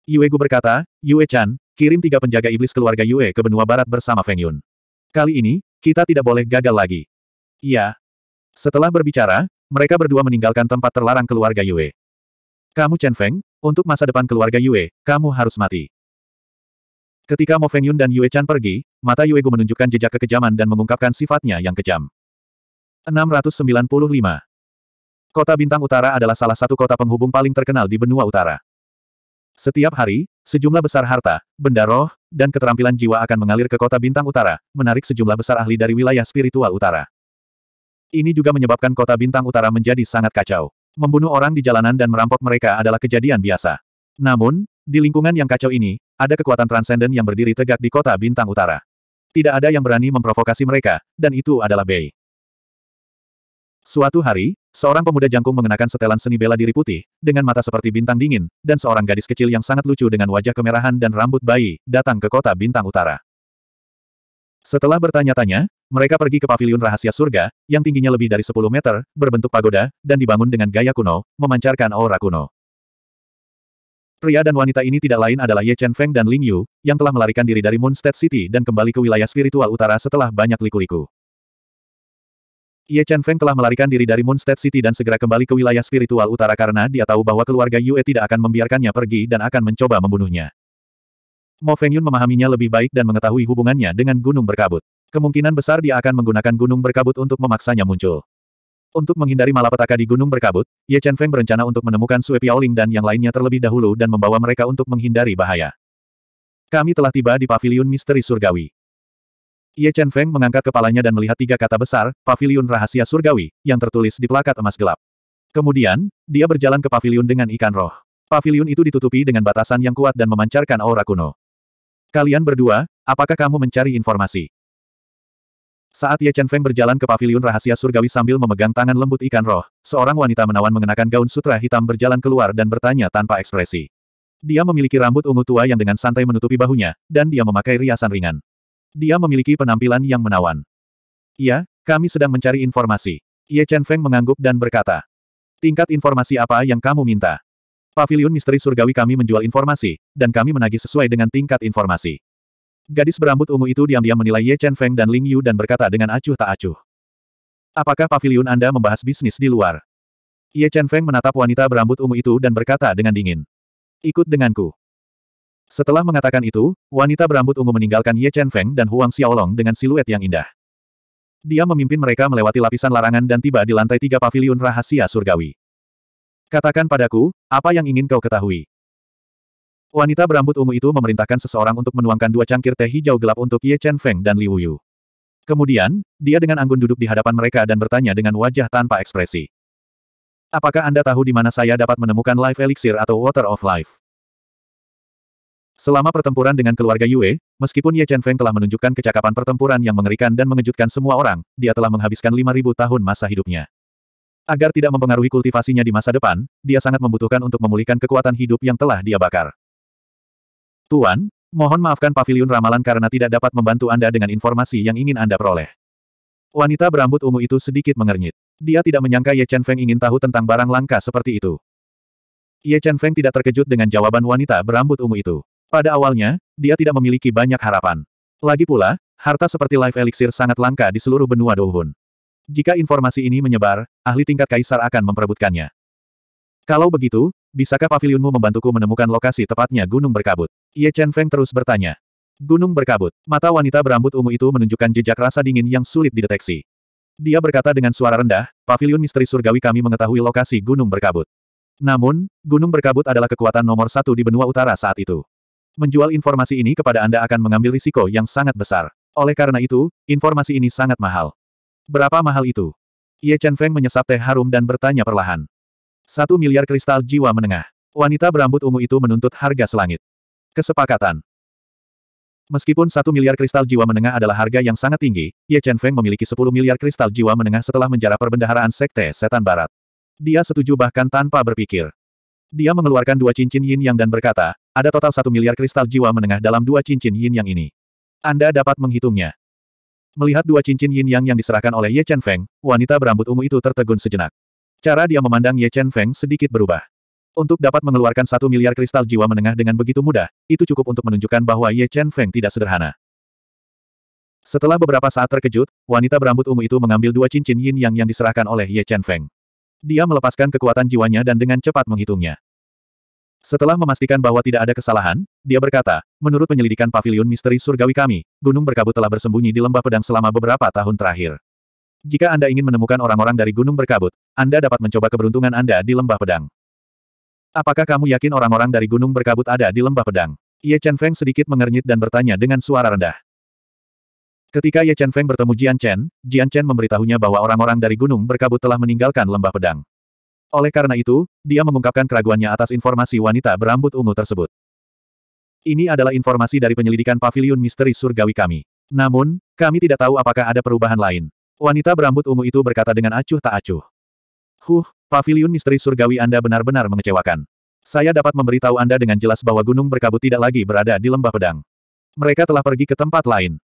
Yue Gu berkata, Yue-chan, kirim tiga penjaga iblis keluarga Yue ke benua barat bersama Feng Yun. Kali ini, kita tidak boleh gagal lagi. Iya. Setelah berbicara, mereka berdua meninggalkan tempat terlarang keluarga Yue. Kamu Chen Feng, untuk masa depan keluarga Yue, kamu harus mati. Ketika Mo Feng Yun dan Yue Chan pergi, mata Yue Gu menunjukkan jejak kekejaman dan mengungkapkan sifatnya yang kejam. 695. Kota Bintang Utara adalah salah satu kota penghubung paling terkenal di benua utara. Setiap hari, sejumlah besar harta, benda roh, dan keterampilan jiwa akan mengalir ke kota bintang utara, menarik sejumlah besar ahli dari wilayah spiritual utara. Ini juga menyebabkan kota bintang utara menjadi sangat kacau. Membunuh orang di jalanan dan merampok mereka adalah kejadian biasa. Namun, di lingkungan yang kacau ini, ada kekuatan transenden yang berdiri tegak di kota bintang utara. Tidak ada yang berani memprovokasi mereka, dan itu adalah Bei. Suatu hari, Seorang pemuda jangkung mengenakan setelan seni bela diri putih, dengan mata seperti bintang dingin, dan seorang gadis kecil yang sangat lucu dengan wajah kemerahan dan rambut bayi, datang ke kota bintang utara. Setelah bertanya-tanya, mereka pergi ke paviliun rahasia surga, yang tingginya lebih dari 10 meter, berbentuk pagoda, dan dibangun dengan gaya kuno, memancarkan aura kuno. Pria dan wanita ini tidak lain adalah Ye Chen Feng dan Ling Yu, yang telah melarikan diri dari Moonstead City dan kembali ke wilayah spiritual utara setelah banyak liku-liku. Ye Chen Feng telah melarikan diri dari Moonstead City dan segera kembali ke wilayah spiritual utara karena dia tahu bahwa keluarga Yue tidak akan membiarkannya pergi dan akan mencoba membunuhnya. Mo Feng Yun memahaminya lebih baik dan mengetahui hubungannya dengan gunung berkabut. Kemungkinan besar dia akan menggunakan gunung berkabut untuk memaksanya muncul. Untuk menghindari malapetaka di gunung berkabut, Ye Chen Feng berencana untuk menemukan Sue Piaoling dan yang lainnya terlebih dahulu dan membawa mereka untuk menghindari bahaya. Kami telah tiba di paviliun misteri surgawi. Ye Chen Feng mengangkat kepalanya dan melihat tiga kata besar, Paviliun Rahasia Surgawi, yang tertulis di plakat emas gelap. Kemudian, dia berjalan ke paviliun dengan ikan roh. Paviliun itu ditutupi dengan batasan yang kuat dan memancarkan aura kuno. Kalian berdua, apakah kamu mencari informasi? Saat Ye Chen Feng berjalan ke paviliun rahasia surgawi sambil memegang tangan lembut ikan roh, seorang wanita menawan mengenakan gaun sutra hitam berjalan keluar dan bertanya tanpa ekspresi. Dia memiliki rambut ungu tua yang dengan santai menutupi bahunya, dan dia memakai riasan ringan. Dia memiliki penampilan yang menawan. Iya, kami sedang mencari informasi. Ye Chen Feng mengangguk dan berkata. Tingkat informasi apa yang kamu minta? Pavilion misteri surgawi kami menjual informasi, dan kami menagih sesuai dengan tingkat informasi. Gadis berambut ungu itu diam-diam menilai Ye Chen Feng dan Ling Yu dan berkata dengan acuh tak acuh. Apakah pavilion Anda membahas bisnis di luar? Ye Chen Feng menatap wanita berambut ungu itu dan berkata dengan dingin. Ikut denganku. Setelah mengatakan itu, wanita berambut ungu meninggalkan Ye Chen Feng dan Huang Xiaolong dengan siluet yang indah. Dia memimpin mereka melewati lapisan larangan dan tiba di lantai tiga pavilion rahasia surgawi. Katakan padaku, apa yang ingin kau ketahui? Wanita berambut ungu itu memerintahkan seseorang untuk menuangkan dua cangkir teh hijau gelap untuk Ye Chen Feng dan Liu Yu. Kemudian, dia dengan anggun duduk di hadapan mereka dan bertanya dengan wajah tanpa ekspresi. Apakah Anda tahu di mana saya dapat menemukan Life Elixir atau Water of Life? Selama pertempuran dengan keluarga Yue, meskipun Ye Chen Feng telah menunjukkan kecakapan pertempuran yang mengerikan dan mengejutkan semua orang, dia telah menghabiskan 5.000 tahun masa hidupnya. Agar tidak mempengaruhi kultivasinya di masa depan, dia sangat membutuhkan untuk memulihkan kekuatan hidup yang telah dia bakar. Tuan, mohon maafkan pavilion ramalan karena tidak dapat membantu Anda dengan informasi yang ingin Anda peroleh. Wanita berambut ungu itu sedikit mengernyit. Dia tidak menyangka Ye Chen Feng ingin tahu tentang barang langka seperti itu. Ye Chen Feng tidak terkejut dengan jawaban wanita berambut ungu itu. Pada awalnya, dia tidak memiliki banyak harapan. Lagi pula, harta seperti life elixir sangat langka di seluruh benua Dohun. Jika informasi ini menyebar, ahli tingkat kaisar akan memperebutkannya. Kalau begitu, bisakah pavilionmu membantuku menemukan lokasi tepatnya Gunung Berkabut? Ye Chen Feng terus bertanya. Gunung Berkabut, mata wanita berambut ungu itu menunjukkan jejak rasa dingin yang sulit dideteksi. Dia berkata dengan suara rendah, pavilion misteri surgawi kami mengetahui lokasi Gunung Berkabut. Namun, Gunung Berkabut adalah kekuatan nomor satu di benua utara saat itu. Menjual informasi ini kepada Anda akan mengambil risiko yang sangat besar. Oleh karena itu, informasi ini sangat mahal. Berapa mahal itu? Ye Chen Feng menyesap teh harum dan bertanya perlahan. Satu miliar kristal jiwa menengah. Wanita berambut ungu itu menuntut harga selangit. Kesepakatan. Meskipun satu miliar kristal jiwa menengah adalah harga yang sangat tinggi, Ye Chen Feng memiliki 10 miliar kristal jiwa menengah setelah menjara perbendaharaan Sekte Setan Barat. Dia setuju bahkan tanpa berpikir. Dia mengeluarkan dua cincin yin yang dan berkata, ada total satu miliar kristal jiwa menengah dalam dua cincin yin yang ini. Anda dapat menghitungnya. Melihat dua cincin yin yang yang diserahkan oleh Ye Chen Feng, wanita berambut ungu itu tertegun sejenak. Cara dia memandang Ye Chen Feng sedikit berubah. Untuk dapat mengeluarkan satu miliar kristal jiwa menengah dengan begitu mudah, itu cukup untuk menunjukkan bahwa Ye Chen Feng tidak sederhana. Setelah beberapa saat terkejut, wanita berambut ungu itu mengambil dua cincin yin yang yang diserahkan oleh Ye Chen Feng. Dia melepaskan kekuatan jiwanya dan dengan cepat menghitungnya. Setelah memastikan bahwa tidak ada kesalahan, dia berkata, menurut penyelidikan pavilion misteri surgawi kami, gunung berkabut telah bersembunyi di lembah pedang selama beberapa tahun terakhir. Jika Anda ingin menemukan orang-orang dari gunung berkabut, Anda dapat mencoba keberuntungan Anda di lembah pedang. Apakah kamu yakin orang-orang dari gunung berkabut ada di lembah pedang? Ye Chen Feng sedikit mengernyit dan bertanya dengan suara rendah. Ketika Ye Chen Feng bertemu Jian Chen, Jian Chen memberitahunya bahwa orang-orang dari gunung berkabut telah meninggalkan lembah pedang. Oleh karena itu, dia mengungkapkan keraguannya atas informasi wanita berambut ungu tersebut. Ini adalah informasi dari penyelidikan pavilion misteri surgawi kami. Namun, kami tidak tahu apakah ada perubahan lain. Wanita berambut ungu itu berkata dengan acuh tak acuh. Huh, pavilion misteri surgawi Anda benar-benar mengecewakan. Saya dapat memberitahu Anda dengan jelas bahwa gunung berkabut tidak lagi berada di lembah pedang. Mereka telah pergi ke tempat lain.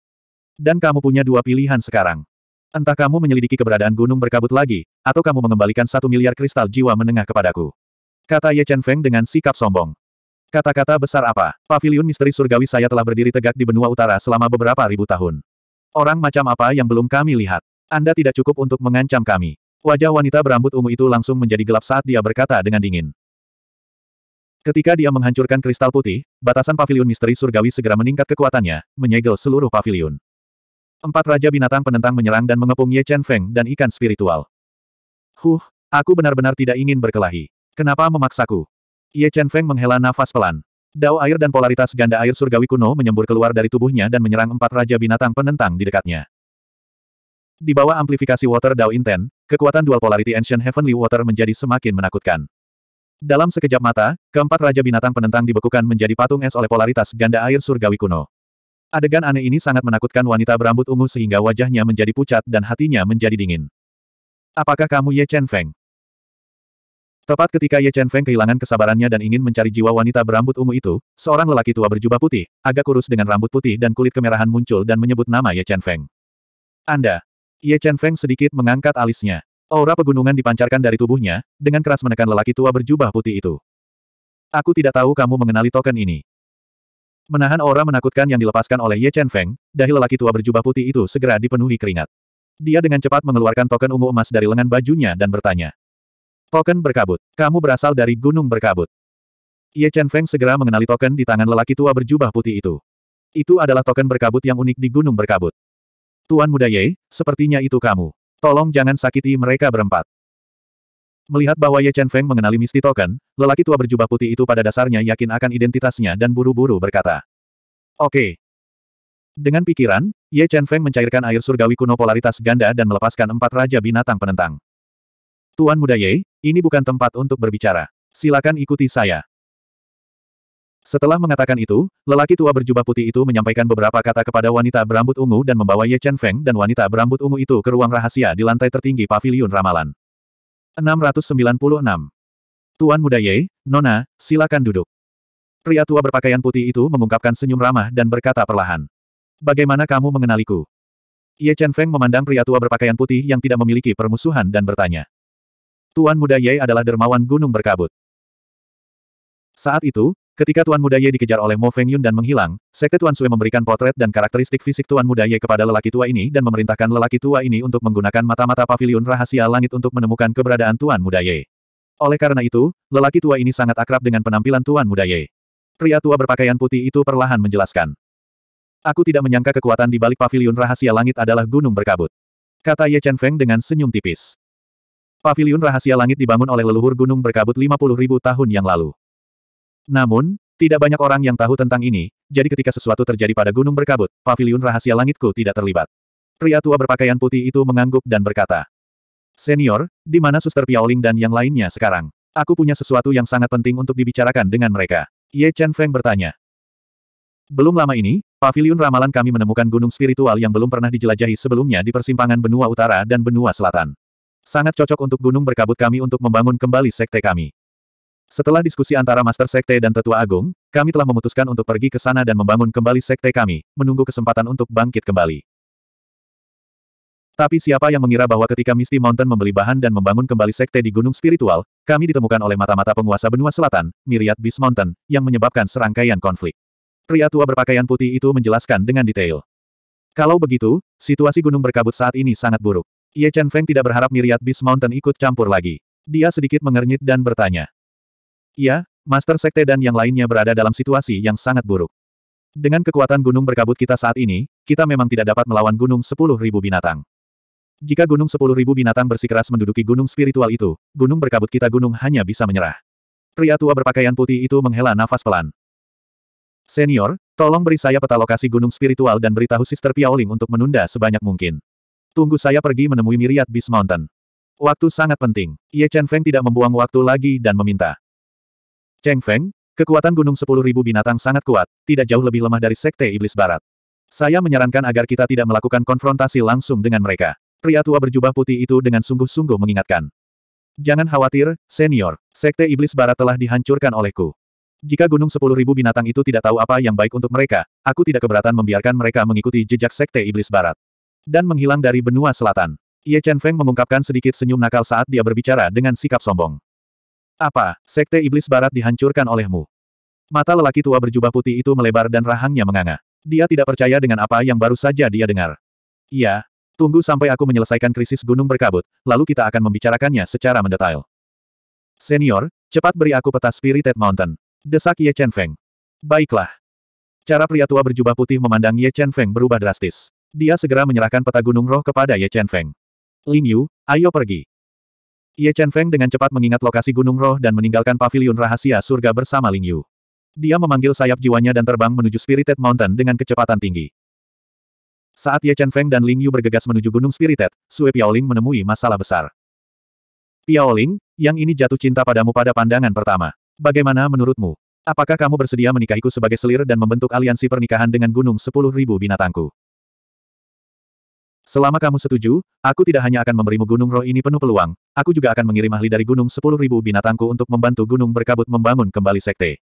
Dan kamu punya dua pilihan sekarang. Entah kamu menyelidiki keberadaan gunung berkabut lagi, atau kamu mengembalikan satu miliar kristal jiwa menengah kepadaku. Kata Ye Chen Feng dengan sikap sombong. Kata-kata besar apa? Paviliun misteri surgawi saya telah berdiri tegak di benua utara selama beberapa ribu tahun. Orang macam apa yang belum kami lihat? Anda tidak cukup untuk mengancam kami. Wajah wanita berambut ungu itu langsung menjadi gelap saat dia berkata dengan dingin. Ketika dia menghancurkan kristal putih, batasan paviliun misteri surgawi segera meningkat kekuatannya, menyegel seluruh paviliun. Empat raja binatang penentang menyerang dan mengepung Ye Chen Feng dan ikan spiritual. Huh, aku benar-benar tidak ingin berkelahi. Kenapa memaksaku? Ye Chen Feng menghela nafas pelan. Dao air dan polaritas ganda air surgawi kuno menyembur keluar dari tubuhnya dan menyerang empat raja binatang penentang di dekatnya. Di bawah amplifikasi Water Dao Inten, kekuatan dual polarity Ancient Heavenly Water menjadi semakin menakutkan. Dalam sekejap mata, keempat raja binatang penentang dibekukan menjadi patung es oleh polaritas ganda air surgawi kuno. Adegan aneh ini sangat menakutkan wanita berambut ungu sehingga wajahnya menjadi pucat dan hatinya menjadi dingin. Apakah kamu Ye Chen Feng? Tepat ketika Ye Chen Feng kehilangan kesabarannya dan ingin mencari jiwa wanita berambut ungu itu, seorang lelaki tua berjubah putih, agak kurus dengan rambut putih dan kulit kemerahan muncul dan menyebut nama Ye Chen Feng. Anda. Ye Chen Feng sedikit mengangkat alisnya. Aura pegunungan dipancarkan dari tubuhnya, dengan keras menekan lelaki tua berjubah putih itu. Aku tidak tahu kamu mengenali token ini. Menahan aura menakutkan yang dilepaskan oleh Ye Chen Feng, dahi lelaki tua berjubah putih itu segera dipenuhi keringat. Dia dengan cepat mengeluarkan token ungu emas dari lengan bajunya dan bertanya. Token berkabut. Kamu berasal dari gunung berkabut. Ye Chen Feng segera mengenali token di tangan lelaki tua berjubah putih itu. Itu adalah token berkabut yang unik di gunung berkabut. Tuan muda Ye, sepertinya itu kamu. Tolong jangan sakiti mereka berempat. Melihat bahwa Ye Chen Feng mengenali Misty Token, lelaki tua berjubah putih itu pada dasarnya yakin akan identitasnya dan buru-buru berkata. Oke. Okay. Dengan pikiran, Ye Chen Feng mencairkan air surgawi kuno polaritas ganda dan melepaskan empat raja binatang penentang. Tuan muda Ye, ini bukan tempat untuk berbicara. Silakan ikuti saya. Setelah mengatakan itu, lelaki tua berjubah putih itu menyampaikan beberapa kata kepada wanita berambut ungu dan membawa Ye Chen Feng dan wanita berambut ungu itu ke ruang rahasia di lantai tertinggi paviliun ramalan. 696. Tuan Muda Ye, Nona, silakan duduk. Pria tua berpakaian putih itu mengungkapkan senyum ramah dan berkata perlahan. Bagaimana kamu mengenaliku? Ye Chen Feng memandang pria tua berpakaian putih yang tidak memiliki permusuhan dan bertanya. Tuan Muda Ye adalah dermawan gunung berkabut. Saat itu, Ketika Tuan Muda Ye dikejar oleh Mo Feng Yun dan menghilang, Sekte Tuan Sue memberikan potret dan karakteristik fisik Tuan Muda Ye kepada lelaki tua ini dan memerintahkan lelaki tua ini untuk menggunakan mata-mata pavilion rahasia langit untuk menemukan keberadaan Tuan Muda Ye. Oleh karena itu, lelaki tua ini sangat akrab dengan penampilan Tuan Muda Ye. Pria tua berpakaian putih itu perlahan menjelaskan. Aku tidak menyangka kekuatan di balik pavilion rahasia langit adalah gunung berkabut. Kata Ye Chen Feng dengan senyum tipis. Pavilion rahasia langit dibangun oleh leluhur gunung berkabut 50.000 tahun yang lalu. Namun, tidak banyak orang yang tahu tentang ini, jadi ketika sesuatu terjadi pada gunung berkabut, paviliun rahasia langitku tidak terlibat. Pria tua berpakaian putih itu mengangguk dan berkata, Senior, di mana suster Piaoling dan yang lainnya sekarang? Aku punya sesuatu yang sangat penting untuk dibicarakan dengan mereka. Ye Chen Feng bertanya. Belum lama ini, paviliun ramalan kami menemukan gunung spiritual yang belum pernah dijelajahi sebelumnya di persimpangan benua utara dan benua selatan. Sangat cocok untuk gunung berkabut kami untuk membangun kembali sekte kami. Setelah diskusi antara Master Sekte dan Tetua Agung, kami telah memutuskan untuk pergi ke sana dan membangun kembali Sekte kami, menunggu kesempatan untuk bangkit kembali. Tapi siapa yang mengira bahwa ketika Misty Mountain membeli bahan dan membangun kembali sekte di Gunung Spiritual, kami ditemukan oleh mata-mata penguasa benua selatan, Myriad Beast Mountain, yang menyebabkan serangkaian konflik. Pria tua berpakaian putih itu menjelaskan dengan detail. Kalau begitu, situasi gunung berkabut saat ini sangat buruk. Ye Chen Feng tidak berharap Myriad Beast Mountain ikut campur lagi. Dia sedikit mengernyit dan bertanya. Iya, Master Sekte dan yang lainnya berada dalam situasi yang sangat buruk. Dengan kekuatan gunung berkabut kita saat ini, kita memang tidak dapat melawan gunung sepuluh ribu binatang. Jika gunung sepuluh ribu binatang bersikeras menduduki gunung spiritual itu, gunung berkabut kita gunung hanya bisa menyerah. Pria tua berpakaian putih itu menghela nafas pelan. Senior, tolong beri saya peta lokasi gunung spiritual dan beritahu Sister Piaoling untuk menunda sebanyak mungkin. Tunggu saya pergi menemui Miriat Beast Mountain. Waktu sangat penting. Ye Chen Feng tidak membuang waktu lagi dan meminta. Cheng Feng, kekuatan gunung sepuluh ribu binatang sangat kuat, tidak jauh lebih lemah dari Sekte Iblis Barat. Saya menyarankan agar kita tidak melakukan konfrontasi langsung dengan mereka. Pria tua berjubah putih itu dengan sungguh-sungguh mengingatkan. Jangan khawatir, senior. Sekte Iblis Barat telah dihancurkan olehku. Jika gunung sepuluh ribu binatang itu tidak tahu apa yang baik untuk mereka, aku tidak keberatan membiarkan mereka mengikuti jejak Sekte Iblis Barat. Dan menghilang dari benua selatan. Ye Chen Feng mengungkapkan sedikit senyum nakal saat dia berbicara dengan sikap sombong. Apa, sekte iblis barat dihancurkan olehmu? Mata lelaki tua berjubah putih itu melebar dan rahangnya menganga. Dia tidak percaya dengan apa yang baru saja dia dengar. Iya, tunggu sampai aku menyelesaikan krisis gunung berkabut, lalu kita akan membicarakannya secara mendetail. Senior, cepat beri aku peta Spirited Mountain. Desak Ye Chen Feng. Baiklah. Cara pria tua berjubah putih memandang Ye Chen Feng berubah drastis. Dia segera menyerahkan peta gunung roh kepada Ye Chen Feng. Ling Yu, ayo pergi. Ye Chen Feng dengan cepat mengingat lokasi Gunung Roh dan meninggalkan Paviliun rahasia surga bersama Ling Yu. Dia memanggil sayap jiwanya dan terbang menuju Spirited Mountain dengan kecepatan tinggi. Saat Ye Chen Feng dan Ling Yu bergegas menuju Gunung Spirited, Sue Piaoling menemui masalah besar. Piaoling, yang ini jatuh cinta padamu pada pandangan pertama. Bagaimana menurutmu? Apakah kamu bersedia menikahiku sebagai selir dan membentuk aliansi pernikahan dengan Gunung Sepuluh Ribu Binatangku? Selama kamu setuju, aku tidak hanya akan memberimu gunung roh ini penuh peluang, aku juga akan mengirim ahli dari gunung sepuluh ribu binatangku untuk membantu gunung berkabut membangun kembali sekte.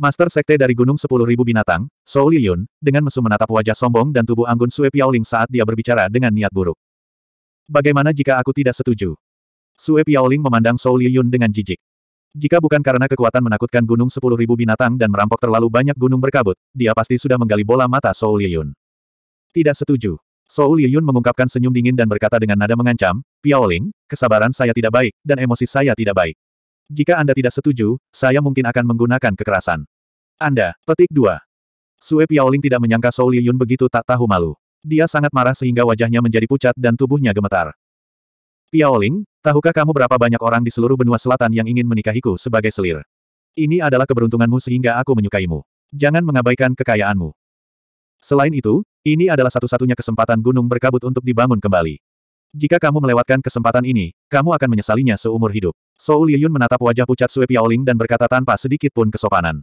Master Sekte dari Gunung Sepuluh Ribu Binatang, So Liyun, dengan mesum menatap wajah sombong dan tubuh anggun Sue Piaoling saat dia berbicara dengan niat buruk. Bagaimana jika aku tidak setuju? Sue Piaoling memandang So Liyun dengan jijik. Jika bukan karena kekuatan menakutkan Gunung Sepuluh Ribu Binatang dan merampok terlalu banyak gunung berkabut, dia pasti sudah menggali bola mata So Liyun. Tidak setuju. Sou Liyun mengungkapkan senyum dingin dan berkata dengan nada mengancam, Piaoling, kesabaran saya tidak baik, dan emosi saya tidak baik. Jika Anda tidak setuju, saya mungkin akan menggunakan kekerasan. Anda, petik dua. Sue Piaoling tidak menyangka Sou Liyun begitu tak tahu malu. Dia sangat marah sehingga wajahnya menjadi pucat dan tubuhnya gemetar. Piaoling, tahukah kamu berapa banyak orang di seluruh benua selatan yang ingin menikahiku sebagai selir? Ini adalah keberuntunganmu sehingga aku menyukaimu. Jangan mengabaikan kekayaanmu. Selain itu, ini adalah satu-satunya kesempatan gunung berkabut untuk dibangun kembali. Jika kamu melewatkan kesempatan ini, kamu akan menyesalinya seumur hidup. Sou Liyun menatap wajah pucat Sui Piaoling dan berkata tanpa sedikit pun kesopanan.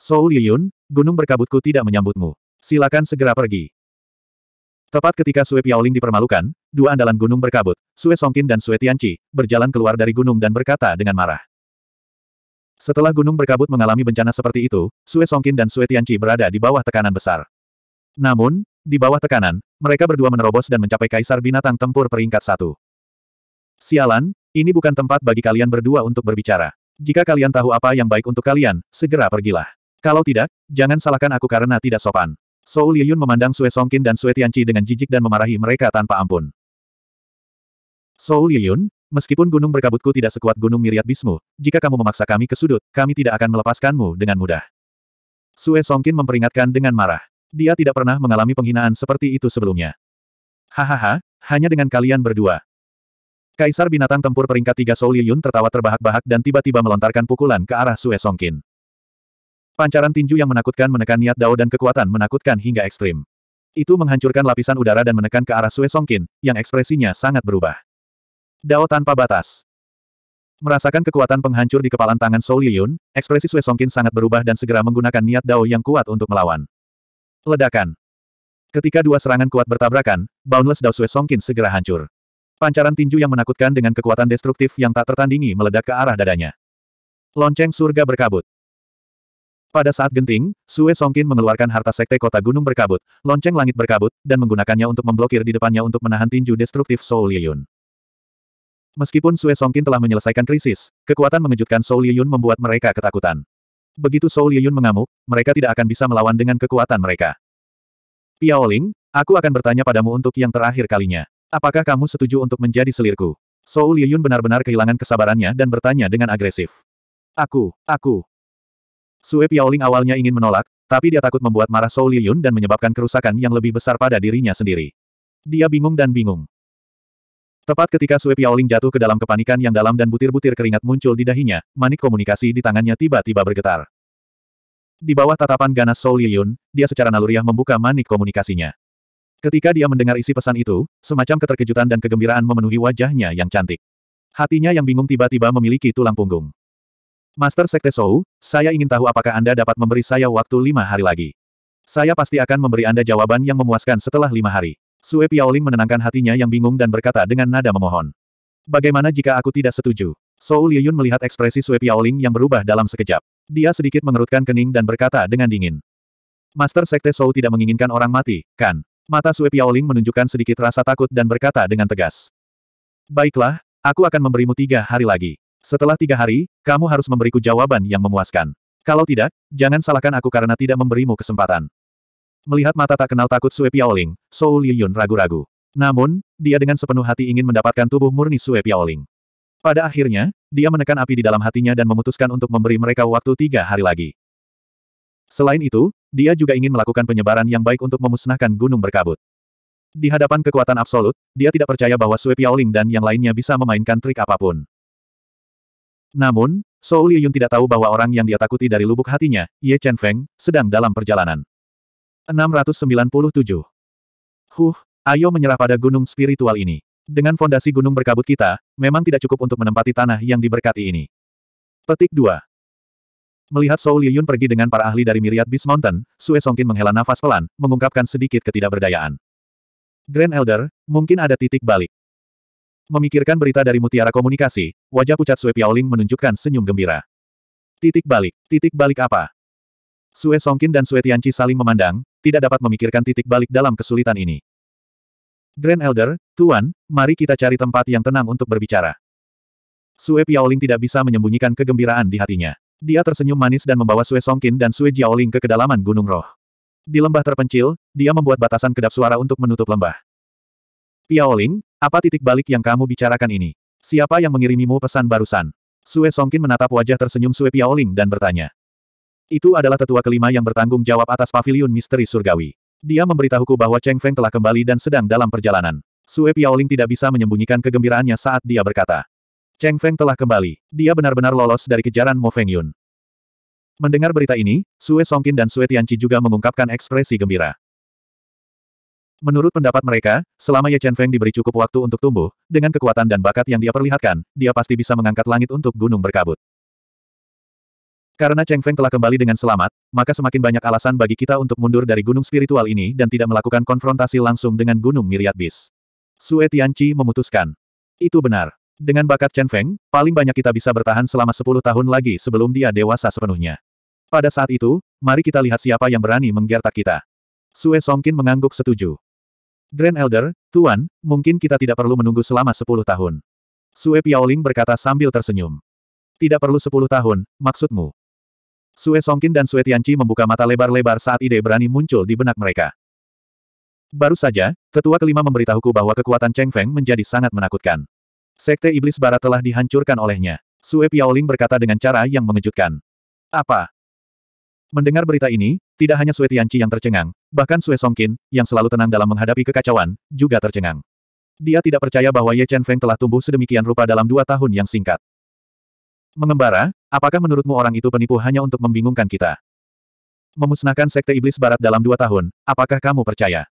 Sou Liyun, gunung berkabutku tidak menyambutmu. Silakan segera pergi. Tepat ketika Sui Piaoling dipermalukan, dua andalan gunung berkabut, Sui Songkin dan Sui Tianci, berjalan keluar dari gunung dan berkata dengan marah. Setelah gunung berkabut mengalami bencana seperti itu, Sui Songkin dan Sui Tianci berada di bawah tekanan besar. Namun, di bawah tekanan, mereka berdua menerobos dan mencapai Kaisar Binatang Tempur peringkat satu. Sialan, ini bukan tempat bagi kalian berdua untuk berbicara. Jika kalian tahu apa yang baik untuk kalian, segera pergilah. Kalau tidak, jangan salahkan aku karena tidak sopan. Sou Liyun memandang Sue Songkin dan Sue Tianchi dengan jijik dan memarahi mereka tanpa ampun. Sou Liyun, meskipun gunung berkabutku tidak sekuat gunung miriat bismu, jika kamu memaksa kami ke sudut, kami tidak akan melepaskanmu dengan mudah. Sue Songkin memperingatkan dengan marah. Dia tidak pernah mengalami penghinaan seperti itu sebelumnya. Hahaha, hanya dengan kalian berdua. Kaisar binatang tempur peringkat tiga Sou Liyun tertawa terbahak-bahak dan tiba-tiba melontarkan pukulan ke arah Sue Songkin. Pancaran tinju yang menakutkan menekan niat Dao dan kekuatan menakutkan hingga ekstrim. Itu menghancurkan lapisan udara dan menekan ke arah Sue Songkin, yang ekspresinya sangat berubah. Dao tanpa batas. Merasakan kekuatan penghancur di kepalan tangan Sou Yun, ekspresi Sue Songkin sangat berubah dan segera menggunakan niat Dao yang kuat untuk melawan. Ledakan. Ketika dua serangan kuat bertabrakan, Boundless Dao Sui Songkin segera hancur. Pancaran tinju yang menakutkan dengan kekuatan destruktif yang tak tertandingi meledak ke arah dadanya. Lonceng surga berkabut. Pada saat genting, Sue Songkin mengeluarkan harta sekte kota gunung berkabut, lonceng langit berkabut, dan menggunakannya untuk memblokir di depannya untuk menahan tinju destruktif Soul Liyun. Meskipun Sue Songkin telah menyelesaikan krisis, kekuatan mengejutkan Soul Liyun membuat mereka ketakutan begitu Soul Liyun mengamuk, mereka tidak akan bisa melawan dengan kekuatan mereka. Piaoling, aku akan bertanya padamu untuk yang terakhir kalinya. Apakah kamu setuju untuk menjadi selirku? Soul Liyun benar-benar kehilangan kesabarannya dan bertanya dengan agresif. Aku, aku. Sue Piaoling awalnya ingin menolak, tapi dia takut membuat marah Soul Liyun dan menyebabkan kerusakan yang lebih besar pada dirinya sendiri. Dia bingung dan bingung. Tepat ketika Sue Piaoling jatuh ke dalam kepanikan yang dalam dan butir-butir keringat muncul di dahinya, manik komunikasi di tangannya tiba-tiba bergetar. Di bawah tatapan ganas Sou Liyun, dia secara naluriah membuka manik komunikasinya. Ketika dia mendengar isi pesan itu, semacam keterkejutan dan kegembiraan memenuhi wajahnya yang cantik. Hatinya yang bingung tiba-tiba memiliki tulang punggung. Master Sekte Sou, saya ingin tahu apakah Anda dapat memberi saya waktu lima hari lagi. Saya pasti akan memberi Anda jawaban yang memuaskan setelah lima hari. Sue Piaoling menenangkan hatinya yang bingung dan berkata dengan nada memohon. Bagaimana jika aku tidak setuju? Sou Liyun melihat ekspresi Sue Piaoling yang berubah dalam sekejap. Dia sedikit mengerutkan kening dan berkata dengan dingin. Master Sekte Sou tidak menginginkan orang mati, kan? Mata Sue Piaoling menunjukkan sedikit rasa takut dan berkata dengan tegas. Baiklah, aku akan memberimu tiga hari lagi. Setelah tiga hari, kamu harus memberiku jawaban yang memuaskan. Kalau tidak, jangan salahkan aku karena tidak memberimu kesempatan. Melihat mata tak kenal takut Sue Piaoling, Sou Liyun ragu-ragu. Namun, dia dengan sepenuh hati ingin mendapatkan tubuh murni Sue Piaoling. Pada akhirnya, dia menekan api di dalam hatinya dan memutuskan untuk memberi mereka waktu tiga hari lagi. Selain itu, dia juga ingin melakukan penyebaran yang baik untuk memusnahkan gunung berkabut. Di hadapan kekuatan absolut, dia tidak percaya bahwa Sue Piaoling dan yang lainnya bisa memainkan trik apapun. Namun, Sou Liyun tidak tahu bahwa orang yang dia takuti dari lubuk hatinya, Ye Chen Feng, sedang dalam perjalanan. 697. Huh, ayo menyerah pada gunung spiritual ini. Dengan fondasi gunung berkabut kita, memang tidak cukup untuk menempati tanah yang diberkati ini. Petik 2. Melihat Soul Yuyun pergi dengan para ahli dari Myriad Beast Mountain, Sue Songkin menghela nafas pelan, mengungkapkan sedikit ketidakberdayaan. Grand Elder, mungkin ada titik balik. Memikirkan berita dari mutiara komunikasi, wajah pucat Sue Piaoling menunjukkan senyum gembira. Titik balik, titik balik apa? Sue Songkin dan Sue Tianci saling memandang, tidak dapat memikirkan titik balik dalam kesulitan ini. Grand Elder, Tuan, mari kita cari tempat yang tenang untuk berbicara. Sue Piaoling tidak bisa menyembunyikan kegembiraan di hatinya. Dia tersenyum manis dan membawa Sue Songkin dan Sue Jiaoling ke kedalaman Gunung Roh. Di lembah terpencil, dia membuat batasan kedap suara untuk menutup lembah. Piaoling, apa titik balik yang kamu bicarakan ini? Siapa yang mengirimimu pesan barusan? Sue Songkin menatap wajah tersenyum Sue Piaoling dan bertanya. Itu adalah tetua kelima yang bertanggung jawab atas pavilion misteri surgawi. Dia memberitahuku bahwa Cheng Feng telah kembali dan sedang dalam perjalanan. Sue Piaoling tidak bisa menyembunyikan kegembiraannya saat dia berkata. Cheng Feng telah kembali. Dia benar-benar lolos dari kejaran Mo Feng Yun. Mendengar berita ini, Sue Songkin dan Sue Tianci juga mengungkapkan ekspresi gembira. Menurut pendapat mereka, selama Ye Chen Feng diberi cukup waktu untuk tumbuh, dengan kekuatan dan bakat yang dia perlihatkan, dia pasti bisa mengangkat langit untuk gunung berkabut. Karena Cheng Feng telah kembali dengan selamat, maka semakin banyak alasan bagi kita untuk mundur dari gunung spiritual ini dan tidak melakukan konfrontasi langsung dengan gunung miriat bis. Sue Tianqi memutuskan. Itu benar. Dengan bakat Chen Feng, paling banyak kita bisa bertahan selama 10 tahun lagi sebelum dia dewasa sepenuhnya. Pada saat itu, mari kita lihat siapa yang berani menggertak kita. Sue Songkin mengangguk setuju. Grand Elder, Tuan, mungkin kita tidak perlu menunggu selama 10 tahun. Sue Piaoling berkata sambil tersenyum. Tidak perlu 10 tahun, maksudmu. Sue Songkin dan Sue Tianci membuka mata lebar-lebar saat ide berani muncul di benak mereka. Baru saja, tetua kelima memberitahuku bahwa kekuatan Cheng Feng menjadi sangat menakutkan. Sekte Iblis Barat telah dihancurkan olehnya. Sue Piaoling berkata dengan cara yang mengejutkan. Apa? Mendengar berita ini, tidak hanya Sue Tianci yang tercengang, bahkan Sue Songkin, yang selalu tenang dalam menghadapi kekacauan, juga tercengang. Dia tidak percaya bahwa Ye Chen Feng telah tumbuh sedemikian rupa dalam dua tahun yang singkat. Mengembara, Apakah menurutmu orang itu penipu hanya untuk membingungkan kita? Memusnahkan Sekte Iblis Barat dalam dua tahun, apakah kamu percaya?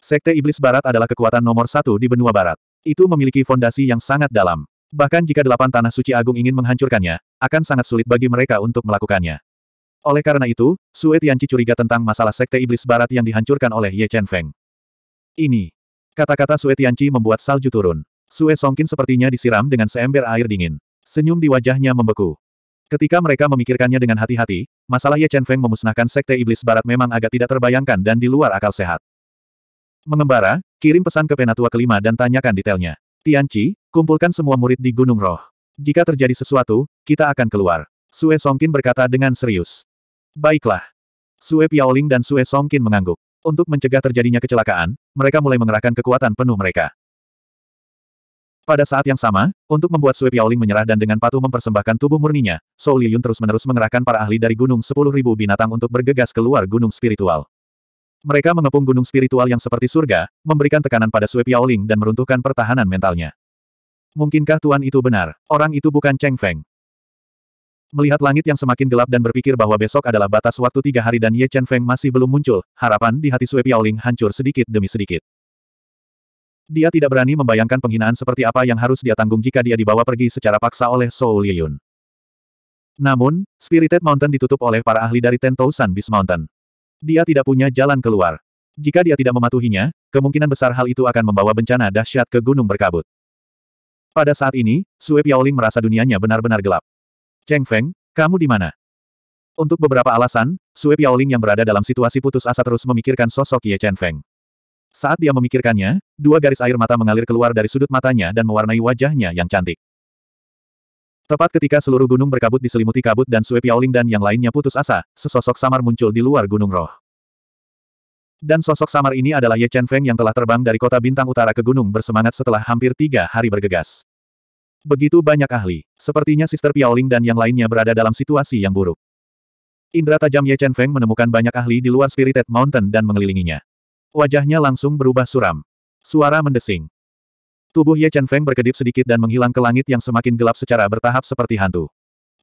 Sekte Iblis Barat adalah kekuatan nomor satu di benua barat. Itu memiliki fondasi yang sangat dalam. Bahkan jika delapan tanah suci agung ingin menghancurkannya, akan sangat sulit bagi mereka untuk melakukannya. Oleh karena itu, Sue Tianci curiga tentang masalah Sekte Iblis Barat yang dihancurkan oleh Ye Chen Feng. Ini. Kata-kata Sue Tianci membuat salju turun. Sue Songkin sepertinya disiram dengan seember air dingin. Senyum di wajahnya membeku. Ketika mereka memikirkannya dengan hati-hati, masalah Ye Chen Feng memusnahkan Sekte Iblis Barat memang agak tidak terbayangkan dan di luar akal sehat. Mengembara, kirim pesan ke Penatua kelima dan tanyakan detailnya. Tian Chi, kumpulkan semua murid di Gunung Roh. Jika terjadi sesuatu, kita akan keluar. Sue Songkin berkata dengan serius. Baiklah. Sue Piaoling dan Sue Songkin mengangguk. Untuk mencegah terjadinya kecelakaan, mereka mulai mengerahkan kekuatan penuh mereka. Pada saat yang sama, untuk membuat Sui Piaoling menyerah dan dengan patuh mempersembahkan tubuh murninya, Zhou Liyun terus-menerus mengerahkan para ahli dari Gunung 10.000 binatang untuk bergegas keluar gunung spiritual. Mereka mengepung gunung spiritual yang seperti surga, memberikan tekanan pada Sui Piaoling dan meruntuhkan pertahanan mentalnya. Mungkinkah tuan itu benar? Orang itu bukan Cheng Feng. Melihat langit yang semakin gelap dan berpikir bahwa besok adalah batas waktu tiga hari dan Ye Chen Feng masih belum muncul, harapan di hati Sui Piaoling hancur sedikit demi sedikit. Dia tidak berani membayangkan penghinaan seperti apa yang harus dia tanggung jika dia dibawa pergi secara paksa oleh Zhou Liyun. Namun, Spirited Mountain ditutup oleh para ahli dari Ten Thousand Beast Mountain. Dia tidak punya jalan keluar. Jika dia tidak mematuhinya, kemungkinan besar hal itu akan membawa bencana dahsyat ke gunung berkabut. Pada saat ini, Sue Piaoling merasa dunianya benar-benar gelap. Cheng Feng, kamu di mana? Untuk beberapa alasan, Sue Piaoling yang berada dalam situasi putus asa terus memikirkan sosok Ye Chen Feng. Saat dia memikirkannya, dua garis air mata mengalir keluar dari sudut matanya dan mewarnai wajahnya yang cantik. Tepat ketika seluruh gunung berkabut diselimuti kabut dan Sue Piaoling dan yang lainnya putus asa, sesosok samar muncul di luar gunung roh. Dan sosok samar ini adalah Ye Chen Feng yang telah terbang dari kota bintang utara ke gunung bersemangat setelah hampir tiga hari bergegas. Begitu banyak ahli, sepertinya Sister Piaoling dan yang lainnya berada dalam situasi yang buruk. Indra tajam Ye Chen Feng menemukan banyak ahli di luar Spirited Mountain dan mengelilinginya. Wajahnya langsung berubah suram. Suara mendesing. Tubuh Ye Chen Feng berkedip sedikit dan menghilang ke langit yang semakin gelap secara bertahap seperti hantu.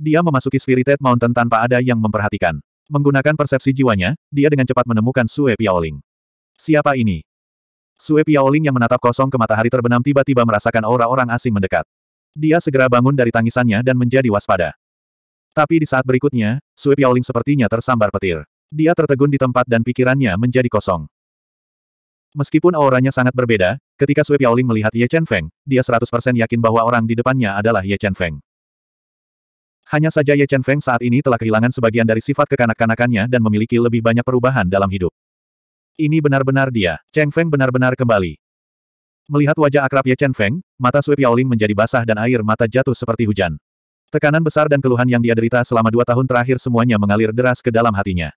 Dia memasuki Spirited Mountain tanpa ada yang memperhatikan. Menggunakan persepsi jiwanya, dia dengan cepat menemukan Sue Piaoling. Siapa ini? Sue Piaoling yang menatap kosong ke matahari terbenam tiba-tiba merasakan aura orang asing mendekat. Dia segera bangun dari tangisannya dan menjadi waspada. Tapi di saat berikutnya, Sue Piaoling sepertinya tersambar petir. Dia tertegun di tempat dan pikirannya menjadi kosong. Meskipun auranya sangat berbeda, ketika Sui Piaoling melihat Ye Chen Feng, dia 100% yakin bahwa orang di depannya adalah Ye Chen Feng. Hanya saja Ye Chen Feng saat ini telah kehilangan sebagian dari sifat kekanak-kanakannya dan memiliki lebih banyak perubahan dalam hidup. Ini benar-benar dia, Cheng Feng benar-benar kembali. Melihat wajah akrab Ye Chen Feng, mata Sui Piaoling menjadi basah dan air mata jatuh seperti hujan. Tekanan besar dan keluhan yang dia derita selama dua tahun terakhir semuanya mengalir deras ke dalam hatinya.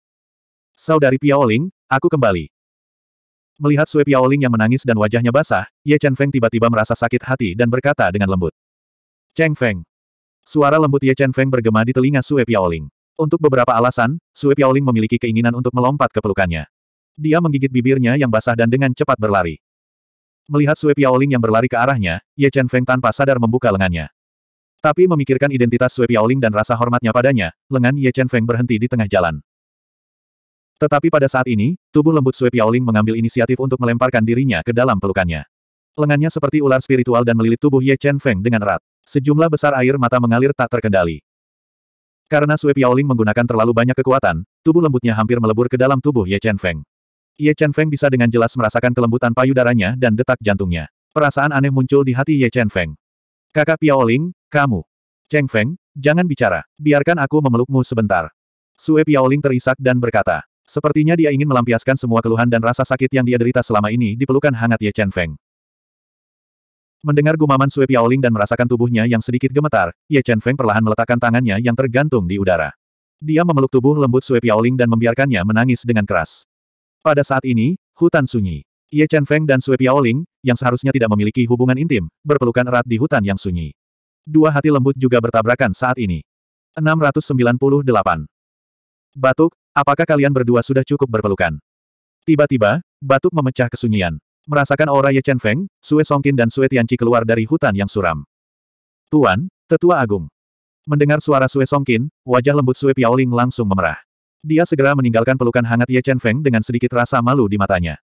Saudari Piaoling, aku kembali. Melihat Sui Piaoling yang menangis dan wajahnya basah, Ye Chen Feng tiba-tiba merasa sakit hati dan berkata dengan lembut. Cheng Feng. Suara lembut Ye Chen Feng bergema di telinga Sui Piaoling. Untuk beberapa alasan, Sui Piaoling memiliki keinginan untuk melompat ke pelukannya. Dia menggigit bibirnya yang basah dan dengan cepat berlari. Melihat Sui Piaoling yang berlari ke arahnya, Ye Chen Feng tanpa sadar membuka lengannya. Tapi memikirkan identitas Sui Piaoling dan rasa hormatnya padanya, lengan Ye Chen Feng berhenti di tengah jalan. Tetapi pada saat ini, tubuh lembut Sui Piaoling mengambil inisiatif untuk melemparkan dirinya ke dalam pelukannya. Lengannya seperti ular spiritual dan melilit tubuh Ye Chen Feng dengan erat. Sejumlah besar air mata mengalir tak terkendali. Karena Sui Piaoling menggunakan terlalu banyak kekuatan, tubuh lembutnya hampir melebur ke dalam tubuh Ye Chen Feng. Ye Chen Feng bisa dengan jelas merasakan kelembutan payudaranya dan detak jantungnya. Perasaan aneh muncul di hati Ye Chen Feng. Kakak Piaoling, kamu. Cheng Feng, jangan bicara. Biarkan aku memelukmu sebentar. Sue Piaoling terisak dan berkata. Sepertinya dia ingin melampiaskan semua keluhan dan rasa sakit yang dia derita selama ini di pelukan hangat Ye Chen Feng. Mendengar gumaman Sui Piaoling dan merasakan tubuhnya yang sedikit gemetar, Ye Chen Feng perlahan meletakkan tangannya yang tergantung di udara. Dia memeluk tubuh lembut Sui Piaoling dan membiarkannya menangis dengan keras. Pada saat ini, hutan sunyi. Ye Chen Feng dan Sui Piaoling, yang seharusnya tidak memiliki hubungan intim, berpelukan erat di hutan yang sunyi. Dua hati lembut juga bertabrakan saat ini. 698. Batuk, Apakah kalian berdua sudah cukup berpelukan? Tiba-tiba, batuk memecah kesunyian. Merasakan aura Ye Chen Feng, Sue Songkin dan Sue Tianci keluar dari hutan yang suram. Tuan, Tetua Agung. Mendengar suara Sue Songkin, wajah lembut Sue Piaoling langsung memerah. Dia segera meninggalkan pelukan hangat Ye Chen Feng dengan sedikit rasa malu di matanya.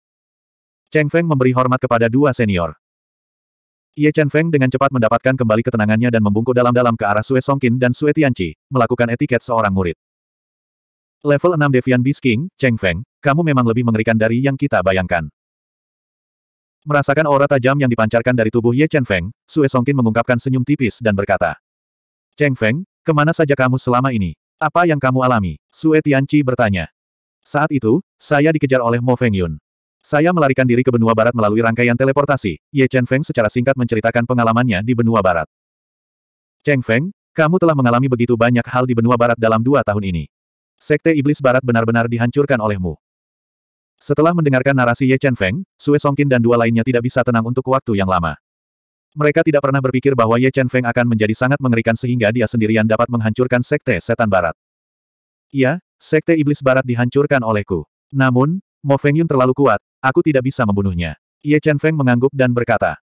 Cheng Feng memberi hormat kepada dua senior. Ye Chen Feng dengan cepat mendapatkan kembali ketenangannya dan membungkuk dalam-dalam ke arah Sue Songkin dan Sue Tianci, melakukan etiket seorang murid. Level 6 Devian Beast King, Cheng Feng, kamu memang lebih mengerikan dari yang kita bayangkan. Merasakan aura tajam yang dipancarkan dari tubuh Ye Chen Feng, Sue Songkin mengungkapkan senyum tipis dan berkata. Cheng Feng, kemana saja kamu selama ini? Apa yang kamu alami? Sue Tianqi bertanya. Saat itu, saya dikejar oleh Mo Feng Yun. Saya melarikan diri ke benua barat melalui rangkaian teleportasi. Ye Chen Feng secara singkat menceritakan pengalamannya di benua barat. Cheng Feng, kamu telah mengalami begitu banyak hal di benua barat dalam dua tahun ini. Sekte Iblis Barat benar-benar dihancurkan olehmu. Setelah mendengarkan narasi Ye Chen Feng, Sue Songkin dan dua lainnya tidak bisa tenang untuk waktu yang lama. Mereka tidak pernah berpikir bahwa Ye Chen Feng akan menjadi sangat mengerikan sehingga dia sendirian dapat menghancurkan Sekte Setan Barat. Ya, Sekte Iblis Barat dihancurkan olehku. Namun, Mo Feng Yun terlalu kuat, aku tidak bisa membunuhnya. Ye Chen Feng mengangguk dan berkata.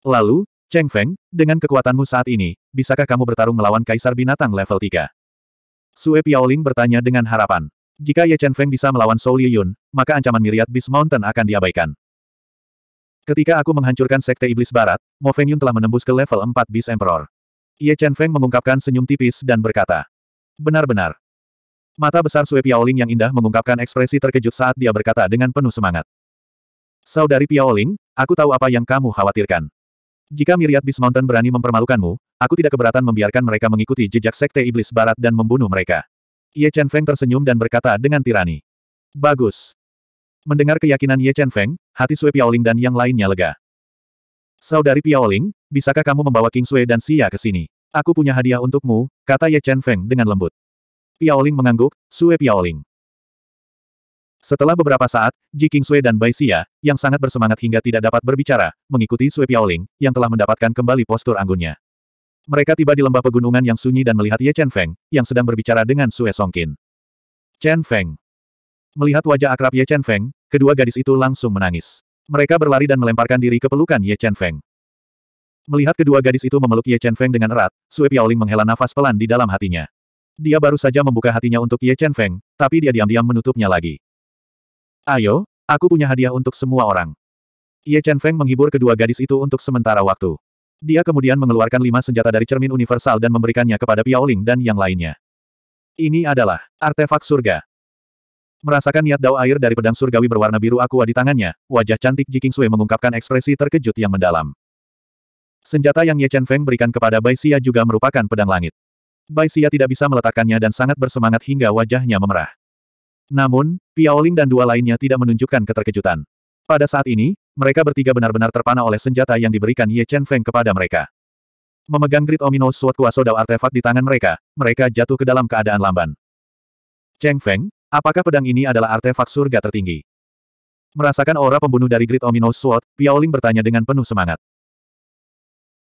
Lalu, Cheng Feng, dengan kekuatanmu saat ini, bisakah kamu bertarung melawan Kaisar Binatang level 3? Sue Piaoling bertanya dengan harapan. Jika Ye Chen Feng bisa melawan Liu Yun, maka ancaman miriat Beast Mountain akan diabaikan. Ketika aku menghancurkan Sekte Iblis Barat, Mo Feng Yun telah menembus ke level 4 Beast Emperor. Ye Chen Feng mengungkapkan senyum tipis dan berkata. Benar-benar. Mata besar Sue Piaoling yang indah mengungkapkan ekspresi terkejut saat dia berkata dengan penuh semangat. Saudari Piaoling, aku tahu apa yang kamu khawatirkan. Jika Miriat Beast Mountain berani mempermalukanmu, aku tidak keberatan membiarkan mereka mengikuti jejak Sekte Iblis Barat dan membunuh mereka. Ye Chen Feng tersenyum dan berkata dengan tirani. Bagus. Mendengar keyakinan Ye Chen Feng, hati Sue Piaoling dan yang lainnya lega. Saudari Piaoling, bisakah kamu membawa King Sue dan Xia ke sini? Aku punya hadiah untukmu, kata Ye Chen Feng dengan lembut. Piaoling mengangguk, Sue Piaoling. Setelah beberapa saat, Ji Sui dan Bai Xia, yang sangat bersemangat hingga tidak dapat berbicara, mengikuti Sui Piaoling, yang telah mendapatkan kembali postur anggunnya. Mereka tiba di lembah pegunungan yang sunyi dan melihat Ye Chen Feng, yang sedang berbicara dengan Song Songkin. Chen Feng. Melihat wajah akrab Ye Chen Feng, kedua gadis itu langsung menangis. Mereka berlari dan melemparkan diri ke pelukan Ye Chen Feng. Melihat kedua gadis itu memeluk Ye Chen Feng dengan erat, Sui Piaoling menghela nafas pelan di dalam hatinya. Dia baru saja membuka hatinya untuk Ye Chen Feng, tapi dia diam-diam menutupnya lagi. Ayo, aku punya hadiah untuk semua orang. Ye Chen Feng menghibur kedua gadis itu untuk sementara waktu. Dia kemudian mengeluarkan lima senjata dari cermin universal dan memberikannya kepada Piaoling dan yang lainnya. Ini adalah artefak surga. Merasakan niat dao air dari pedang surgawi berwarna biru aqua di tangannya, wajah cantik Ji Sui mengungkapkan ekspresi terkejut yang mendalam. Senjata yang Ye Chen Feng berikan kepada Bai Xia juga merupakan pedang langit. Bai Xia tidak bisa meletakkannya dan sangat bersemangat hingga wajahnya memerah. Namun, Piaoling dan dua lainnya tidak menunjukkan keterkejutan. Pada saat ini, mereka bertiga benar-benar terpana oleh senjata yang diberikan Ye Chen Feng kepada mereka. Memegang grid ominous sword kuaso dao artefak di tangan mereka, mereka jatuh ke dalam keadaan lamban. Cheng Feng, apakah pedang ini adalah artefak surga tertinggi? Merasakan aura pembunuh dari grid ominous sword, Piaoling bertanya dengan penuh semangat.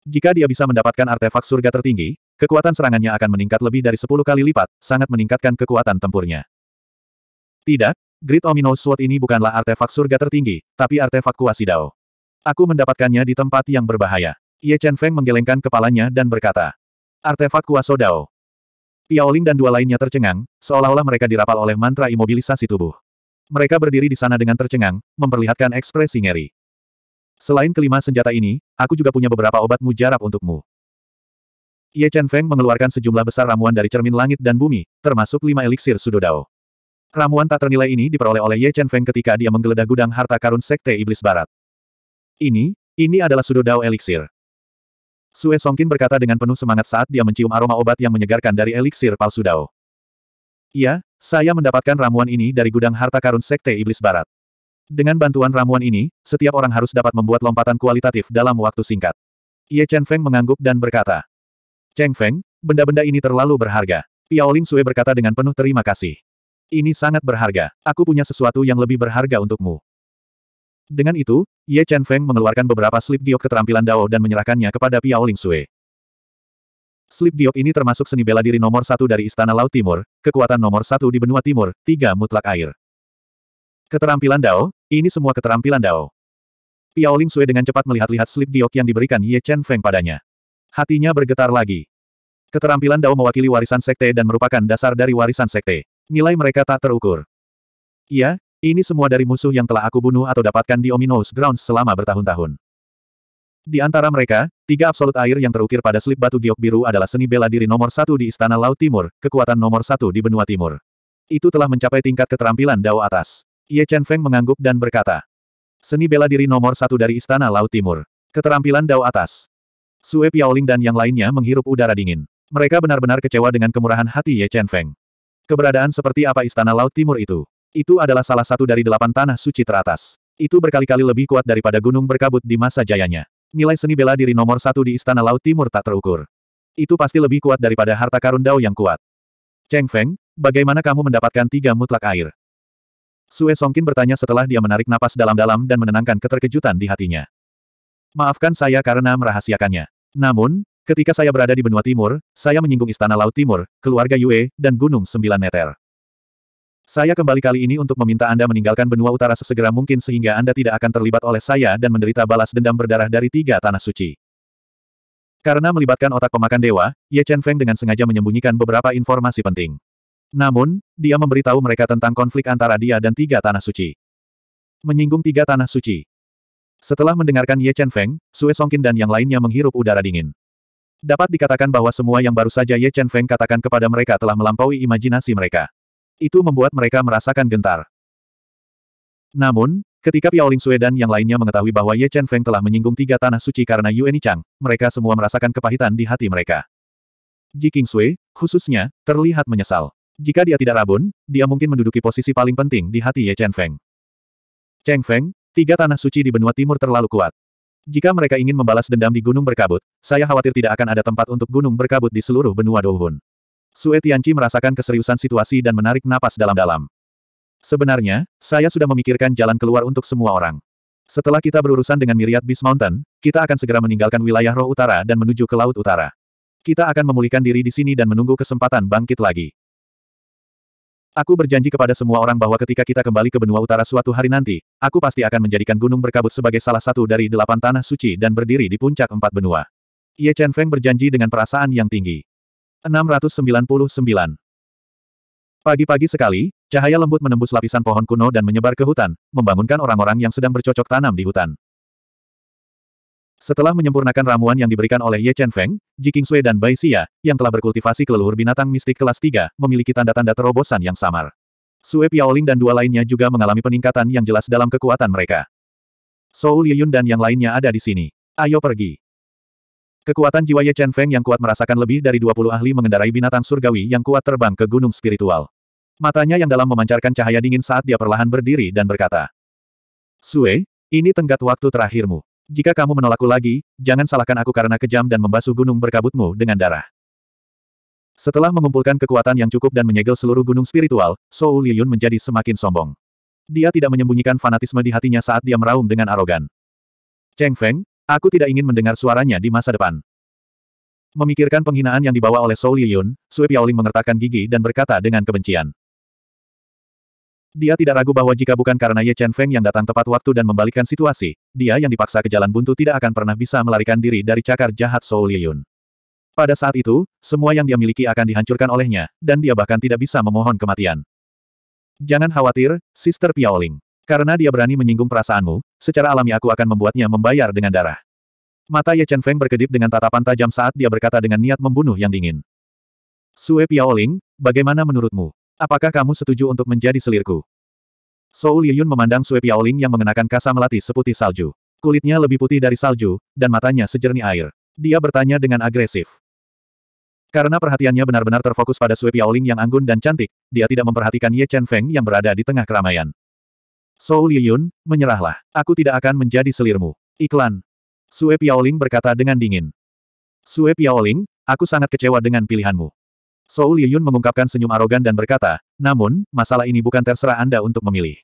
Jika dia bisa mendapatkan artefak surga tertinggi, kekuatan serangannya akan meningkat lebih dari 10 kali lipat, sangat meningkatkan kekuatan tempurnya. Tidak, Grid Omino Sword ini bukanlah artefak surga tertinggi, tapi artefak kuasi Dao. Aku mendapatkannya di tempat yang berbahaya. Ye Chen Feng menggelengkan kepalanya dan berkata, Artefak Kuaso Dao. Piaoling dan dua lainnya tercengang, seolah-olah mereka dirapal oleh mantra imobilisasi tubuh. Mereka berdiri di sana dengan tercengang, memperlihatkan ekspresi ngeri. Selain kelima senjata ini, aku juga punya beberapa obat mujarab untukmu. Ye Chen Feng mengeluarkan sejumlah besar ramuan dari cermin langit dan bumi, termasuk lima eliksir sudodao. Ramuan tak ternilai ini diperoleh oleh Ye Chen Feng ketika dia menggeledah gudang harta karun Sekte Iblis Barat. Ini, ini adalah Sudo Dao Elixir. Sue Songkin berkata dengan penuh semangat saat dia mencium aroma obat yang menyegarkan dari elixir palsu Dao. Iya, saya mendapatkan ramuan ini dari gudang harta karun Sekte Iblis Barat. Dengan bantuan ramuan ini, setiap orang harus dapat membuat lompatan kualitatif dalam waktu singkat. Ye Chen Feng mengangguk dan berkata, Cheng Feng, benda-benda ini terlalu berharga. Piaoling Sue berkata dengan penuh terima kasih. Ini sangat berharga. Aku punya sesuatu yang lebih berharga untukmu. Dengan itu, Ye Chen Feng mengeluarkan beberapa slip diok keterampilan Dao dan menyerahkannya kepada Piao Ling Sui. Slip diok ini termasuk seni bela diri nomor satu dari Istana Laut Timur, kekuatan nomor satu di benua timur, tiga mutlak air. Keterampilan Dao, ini semua keterampilan Dao. Piao Ling Sui dengan cepat melihat-lihat slip diok yang diberikan Ye Chen Feng padanya. Hatinya bergetar lagi. Keterampilan Dao mewakili warisan sekte dan merupakan dasar dari warisan sekte. Nilai mereka tak terukur. Iya, ini semua dari musuh yang telah aku bunuh atau dapatkan di Ominous Grounds selama bertahun-tahun. Di antara mereka, tiga absolut air yang terukir pada slip batu giok biru adalah seni bela diri nomor satu di Istana Laut Timur, kekuatan nomor satu di benua timur. Itu telah mencapai tingkat keterampilan dao atas. Ye Chen Feng mengangguk dan berkata. Seni bela diri nomor satu dari Istana Laut Timur. Keterampilan dao atas. Sue Piaoling dan yang lainnya menghirup udara dingin. Mereka benar-benar kecewa dengan kemurahan hati Ye Chen Feng. Keberadaan seperti apa Istana Laut Timur itu? Itu adalah salah satu dari delapan tanah suci teratas. Itu berkali-kali lebih kuat daripada gunung berkabut di masa jayanya. Nilai seni bela diri nomor satu di Istana Laut Timur tak terukur. Itu pasti lebih kuat daripada harta karun Dao yang kuat. Cheng Feng, bagaimana kamu mendapatkan tiga mutlak air? Sue Songkin bertanya setelah dia menarik napas dalam-dalam dan menenangkan keterkejutan di hatinya. Maafkan saya karena merahasiakannya. Namun, Ketika saya berada di benua timur, saya menyinggung istana laut timur, keluarga Yue, dan gunung sembilan neter. Saya kembali kali ini untuk meminta Anda meninggalkan benua utara sesegera mungkin sehingga Anda tidak akan terlibat oleh saya dan menderita balas dendam berdarah dari tiga tanah suci. Karena melibatkan otak pemakan dewa, Ye Chen Feng dengan sengaja menyembunyikan beberapa informasi penting. Namun, dia memberitahu mereka tentang konflik antara dia dan tiga tanah suci. Menyinggung tiga tanah suci. Setelah mendengarkan Ye Chen Feng, Sue Songkin dan yang lainnya menghirup udara dingin. Dapat dikatakan bahwa semua yang baru saja Ye Chen Feng katakan kepada mereka telah melampaui imajinasi mereka. Itu membuat mereka merasakan gentar. Namun, ketika Piao Ling Sue dan yang lainnya mengetahui bahwa Ye Chen Feng telah menyinggung tiga tanah suci karena Yuan Chang, mereka semua merasakan kepahitan di hati mereka. Ji King Sui, khususnya, terlihat menyesal. Jika dia tidak rabun, dia mungkin menduduki posisi paling penting di hati Ye Chen Feng. Cheng Feng, tiga tanah suci di benua timur terlalu kuat. Jika mereka ingin membalas dendam di Gunung Berkabut, saya khawatir tidak akan ada tempat untuk Gunung Berkabut di seluruh benua Douhun. Sue Tianqi merasakan keseriusan situasi dan menarik napas dalam-dalam. Sebenarnya, saya sudah memikirkan jalan keluar untuk semua orang. Setelah kita berurusan dengan Myriad Beast Mountain, kita akan segera meninggalkan wilayah roh utara dan menuju ke laut utara. Kita akan memulihkan diri di sini dan menunggu kesempatan bangkit lagi. Aku berjanji kepada semua orang bahwa ketika kita kembali ke benua utara suatu hari nanti, aku pasti akan menjadikan gunung berkabut sebagai salah satu dari delapan tanah suci dan berdiri di puncak empat benua. Ye Chen Feng berjanji dengan perasaan yang tinggi. 699. Pagi-pagi sekali, cahaya lembut menembus lapisan pohon kuno dan menyebar ke hutan, membangunkan orang-orang yang sedang bercocok tanam di hutan. Setelah menyempurnakan ramuan yang diberikan oleh Ye Chen Feng, Ji Sui dan Bai Xia, yang telah berkultivasi ke leluhur binatang mistik kelas 3, memiliki tanda-tanda terobosan yang samar. Sue Piaoling dan dua lainnya juga mengalami peningkatan yang jelas dalam kekuatan mereka. Soul Liyun dan yang lainnya ada di sini. Ayo pergi. Kekuatan jiwa Ye Chen Feng yang kuat merasakan lebih dari 20 ahli mengendarai binatang surgawi yang kuat terbang ke gunung spiritual. Matanya yang dalam memancarkan cahaya dingin saat dia perlahan berdiri dan berkata, Sue, ini tenggat waktu terakhirmu. Jika kamu menolakku lagi, jangan salahkan aku karena kejam dan membasuh gunung berkabutmu dengan darah. Setelah mengumpulkan kekuatan yang cukup dan menyegel seluruh gunung spiritual, Sou Liyun menjadi semakin sombong. Dia tidak menyembunyikan fanatisme di hatinya saat dia meraung dengan arogan. Cheng Feng, aku tidak ingin mendengar suaranya di masa depan. Memikirkan penghinaan yang dibawa oleh Sou Liyun, Sui Piaoling mengertakkan gigi dan berkata dengan kebencian. Dia tidak ragu bahwa jika bukan karena Ye Chen Feng yang datang tepat waktu dan membalikkan situasi, dia yang dipaksa ke jalan buntu tidak akan pernah bisa melarikan diri dari cakar jahat Soul Yun. Pada saat itu, semua yang dia miliki akan dihancurkan olehnya, dan dia bahkan tidak bisa memohon kematian. Jangan khawatir, Sister Piaoling. Karena dia berani menyinggung perasaanmu, secara alami aku akan membuatnya membayar dengan darah. Mata Ye Chen Feng berkedip dengan tatapan tajam saat dia berkata dengan niat membunuh yang dingin. Sue Piaoling, bagaimana menurutmu? Apakah kamu setuju untuk menjadi selirku? Sou Liyun memandang Sui Piaoling yang mengenakan kasa melati seputih salju. Kulitnya lebih putih dari salju, dan matanya sejernih air. Dia bertanya dengan agresif. Karena perhatiannya benar-benar terfokus pada Sui Piaoling yang anggun dan cantik, dia tidak memperhatikan Ye Chen Feng yang berada di tengah keramaian. Sou Liyun, menyerahlah. Aku tidak akan menjadi selirmu. Iklan. Sue Piaoling berkata dengan dingin. Sue Piaoling, aku sangat kecewa dengan pilihanmu. Sou Liyun mengungkapkan senyum arogan dan berkata, namun, masalah ini bukan terserah Anda untuk memilih.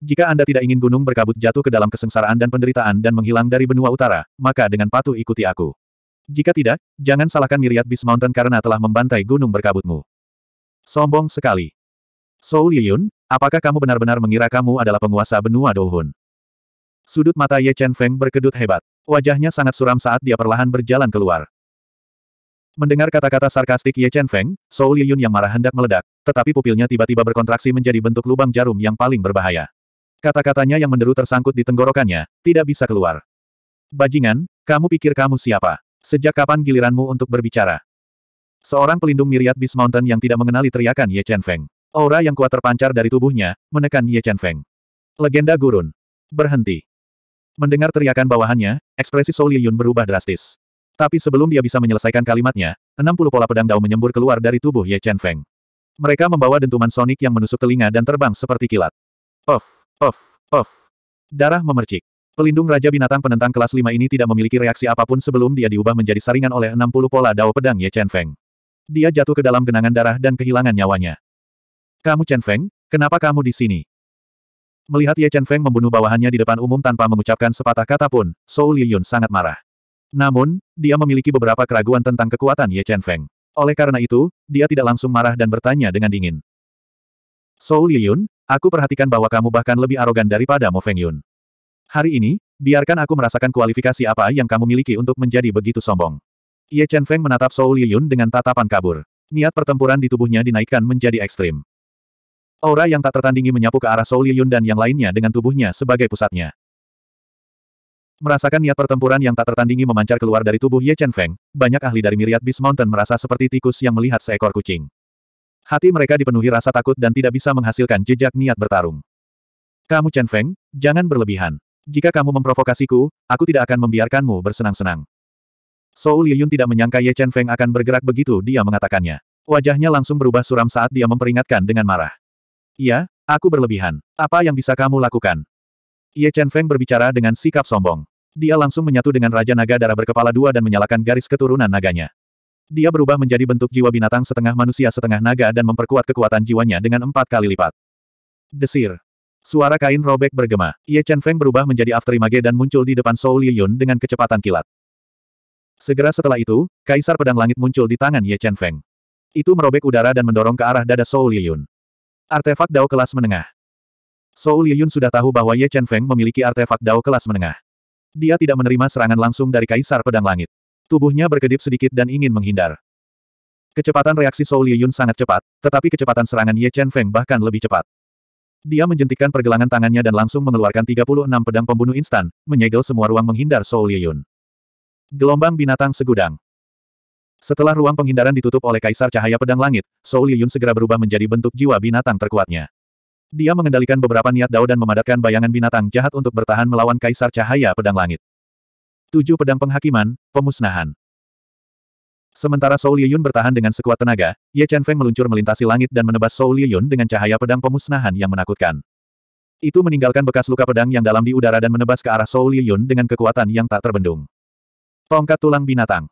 Jika Anda tidak ingin gunung berkabut jatuh ke dalam kesengsaraan dan penderitaan dan menghilang dari benua utara, maka dengan patuh ikuti aku. Jika tidak, jangan salahkan Miriat Beast Mountain karena telah membantai gunung berkabutmu. Sombong sekali. Sou Liyun, apakah kamu benar-benar mengira kamu adalah penguasa benua Douhun? Sudut mata Ye Chen Feng berkedut hebat. Wajahnya sangat suram saat dia perlahan berjalan keluar. Mendengar kata-kata sarkastik Ye Chen Feng, Zhou Yun yang marah hendak meledak, tetapi pupilnya tiba-tiba berkontraksi menjadi bentuk lubang jarum yang paling berbahaya. Kata-katanya yang menderu tersangkut di tenggorokannya, tidak bisa keluar. Bajingan, kamu pikir kamu siapa? Sejak kapan giliranmu untuk berbicara? Seorang pelindung miriat Beast Mountain yang tidak mengenali teriakan Ye Chen Feng. Aura yang kuat terpancar dari tubuhnya, menekan Ye Chen Feng. Legenda gurun. Berhenti. Mendengar teriakan bawahannya, ekspresi Zhou Yun berubah drastis. Tapi sebelum dia bisa menyelesaikan kalimatnya, 60 pola pedang dao menyembur keluar dari tubuh Ye Chen Feng. Mereka membawa dentuman sonik yang menusuk telinga dan terbang seperti kilat. Of, of, of. Darah memercik. Pelindung Raja Binatang penentang kelas 5 ini tidak memiliki reaksi apapun sebelum dia diubah menjadi saringan oleh 60 pola dao pedang Ye Chen Feng. Dia jatuh ke dalam genangan darah dan kehilangan nyawanya. Kamu Chen Feng, kenapa kamu di sini? Melihat Ye Chen Feng membunuh bawahannya di depan umum tanpa mengucapkan sepatah kata pun, Soul Liyun sangat marah. Namun, dia memiliki beberapa keraguan tentang kekuatan Ye Chen Feng. Oleh karena itu, dia tidak langsung marah dan bertanya dengan dingin. Soul Yun, aku perhatikan bahwa kamu bahkan lebih arogan daripada Mo Feng Yun. Hari ini, biarkan aku merasakan kualifikasi apa yang kamu miliki untuk menjadi begitu sombong. Ye Chen Feng menatap Soul Yun dengan tatapan kabur. Niat pertempuran di tubuhnya dinaikkan menjadi ekstrim. Aura yang tak tertandingi menyapu ke arah Soul Yun dan yang lainnya dengan tubuhnya sebagai pusatnya. Merasakan niat pertempuran yang tak tertandingi memancar keluar dari tubuh Ye Chen Feng, banyak ahli dari miriat Beast Mountain merasa seperti tikus yang melihat seekor kucing. Hati mereka dipenuhi rasa takut dan tidak bisa menghasilkan jejak niat bertarung. Kamu Chen Feng, jangan berlebihan. Jika kamu memprovokasiku, aku tidak akan membiarkanmu bersenang-senang. Soul Yun tidak menyangka Ye Chen Feng akan bergerak begitu dia mengatakannya. Wajahnya langsung berubah suram saat dia memperingatkan dengan marah. Iya, aku berlebihan. Apa yang bisa kamu lakukan? Ye Chen Feng berbicara dengan sikap sombong. Dia langsung menyatu dengan Raja Naga Darah berkepala dua dan menyalakan garis keturunan naganya. Dia berubah menjadi bentuk jiwa binatang setengah manusia setengah naga dan memperkuat kekuatan jiwanya dengan empat kali lipat. Desir. Suara kain robek bergema. Ye Chen Feng berubah menjadi Afterimage dan muncul di depan Zhou Liyun dengan kecepatan kilat. Segera setelah itu, Kaisar Pedang Langit muncul di tangan Ye Chen Feng. Itu merobek udara dan mendorong ke arah dada Zhou Liyun. Artefak Dao kelas menengah. Zhou Liyun sudah tahu bahwa Ye Chen Feng memiliki artefak Dao kelas menengah. Dia tidak menerima serangan langsung dari Kaisar Pedang Langit. Tubuhnya berkedip sedikit dan ingin menghindar. Kecepatan reaksi Soul Liyun sangat cepat, tetapi kecepatan serangan Ye Chen Feng bahkan lebih cepat. Dia menjentikkan pergelangan tangannya dan langsung mengeluarkan 36 pedang pembunuh instan, menyegel semua ruang menghindar Soul Liyun. Gelombang binatang segudang. Setelah ruang penghindaran ditutup oleh Kaisar Cahaya Pedang Langit, Soul Liyun segera berubah menjadi bentuk jiwa binatang terkuatnya. Dia mengendalikan beberapa niat Dao dan memadatkan bayangan binatang jahat untuk bertahan melawan Kaisar Cahaya Pedang Langit. Tujuh pedang penghakiman, pemusnahan. Sementara Soul Liyun bertahan dengan sekuat tenaga, Ye Chen Feng meluncur melintasi langit dan menebas Soul Liyun dengan cahaya pedang pemusnahan yang menakutkan. Itu meninggalkan bekas luka pedang yang dalam di udara dan menebas ke arah Soul Liyun dengan kekuatan yang tak terbendung. Tongkat tulang binatang.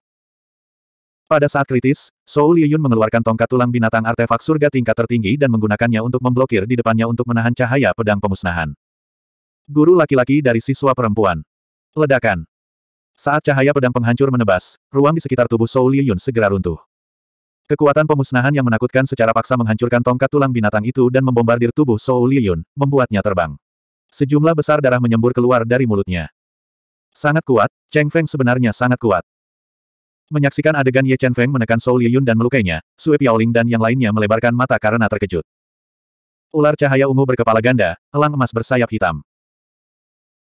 Pada saat kritis, Soul Yiyun mengeluarkan tongkat tulang binatang artefak surga tingkat tertinggi dan menggunakannya untuk memblokir di depannya untuk menahan cahaya pedang pemusnahan. Guru laki-laki dari siswa perempuan. Ledakan. Saat cahaya pedang penghancur menebas, ruang di sekitar tubuh Soul Yiyun segera runtuh. Kekuatan pemusnahan yang menakutkan secara paksa menghancurkan tongkat tulang binatang itu dan membombardir tubuh Soul Liyun, membuatnya terbang. Sejumlah besar darah menyembur keluar dari mulutnya. Sangat kuat, Cheng Feng sebenarnya sangat kuat. Menyaksikan adegan Ye Chen Feng menekan Soul Yun dan melukainya, Sue Piaoling dan yang lainnya melebarkan mata karena terkejut. Ular cahaya ungu berkepala ganda, elang emas bersayap hitam.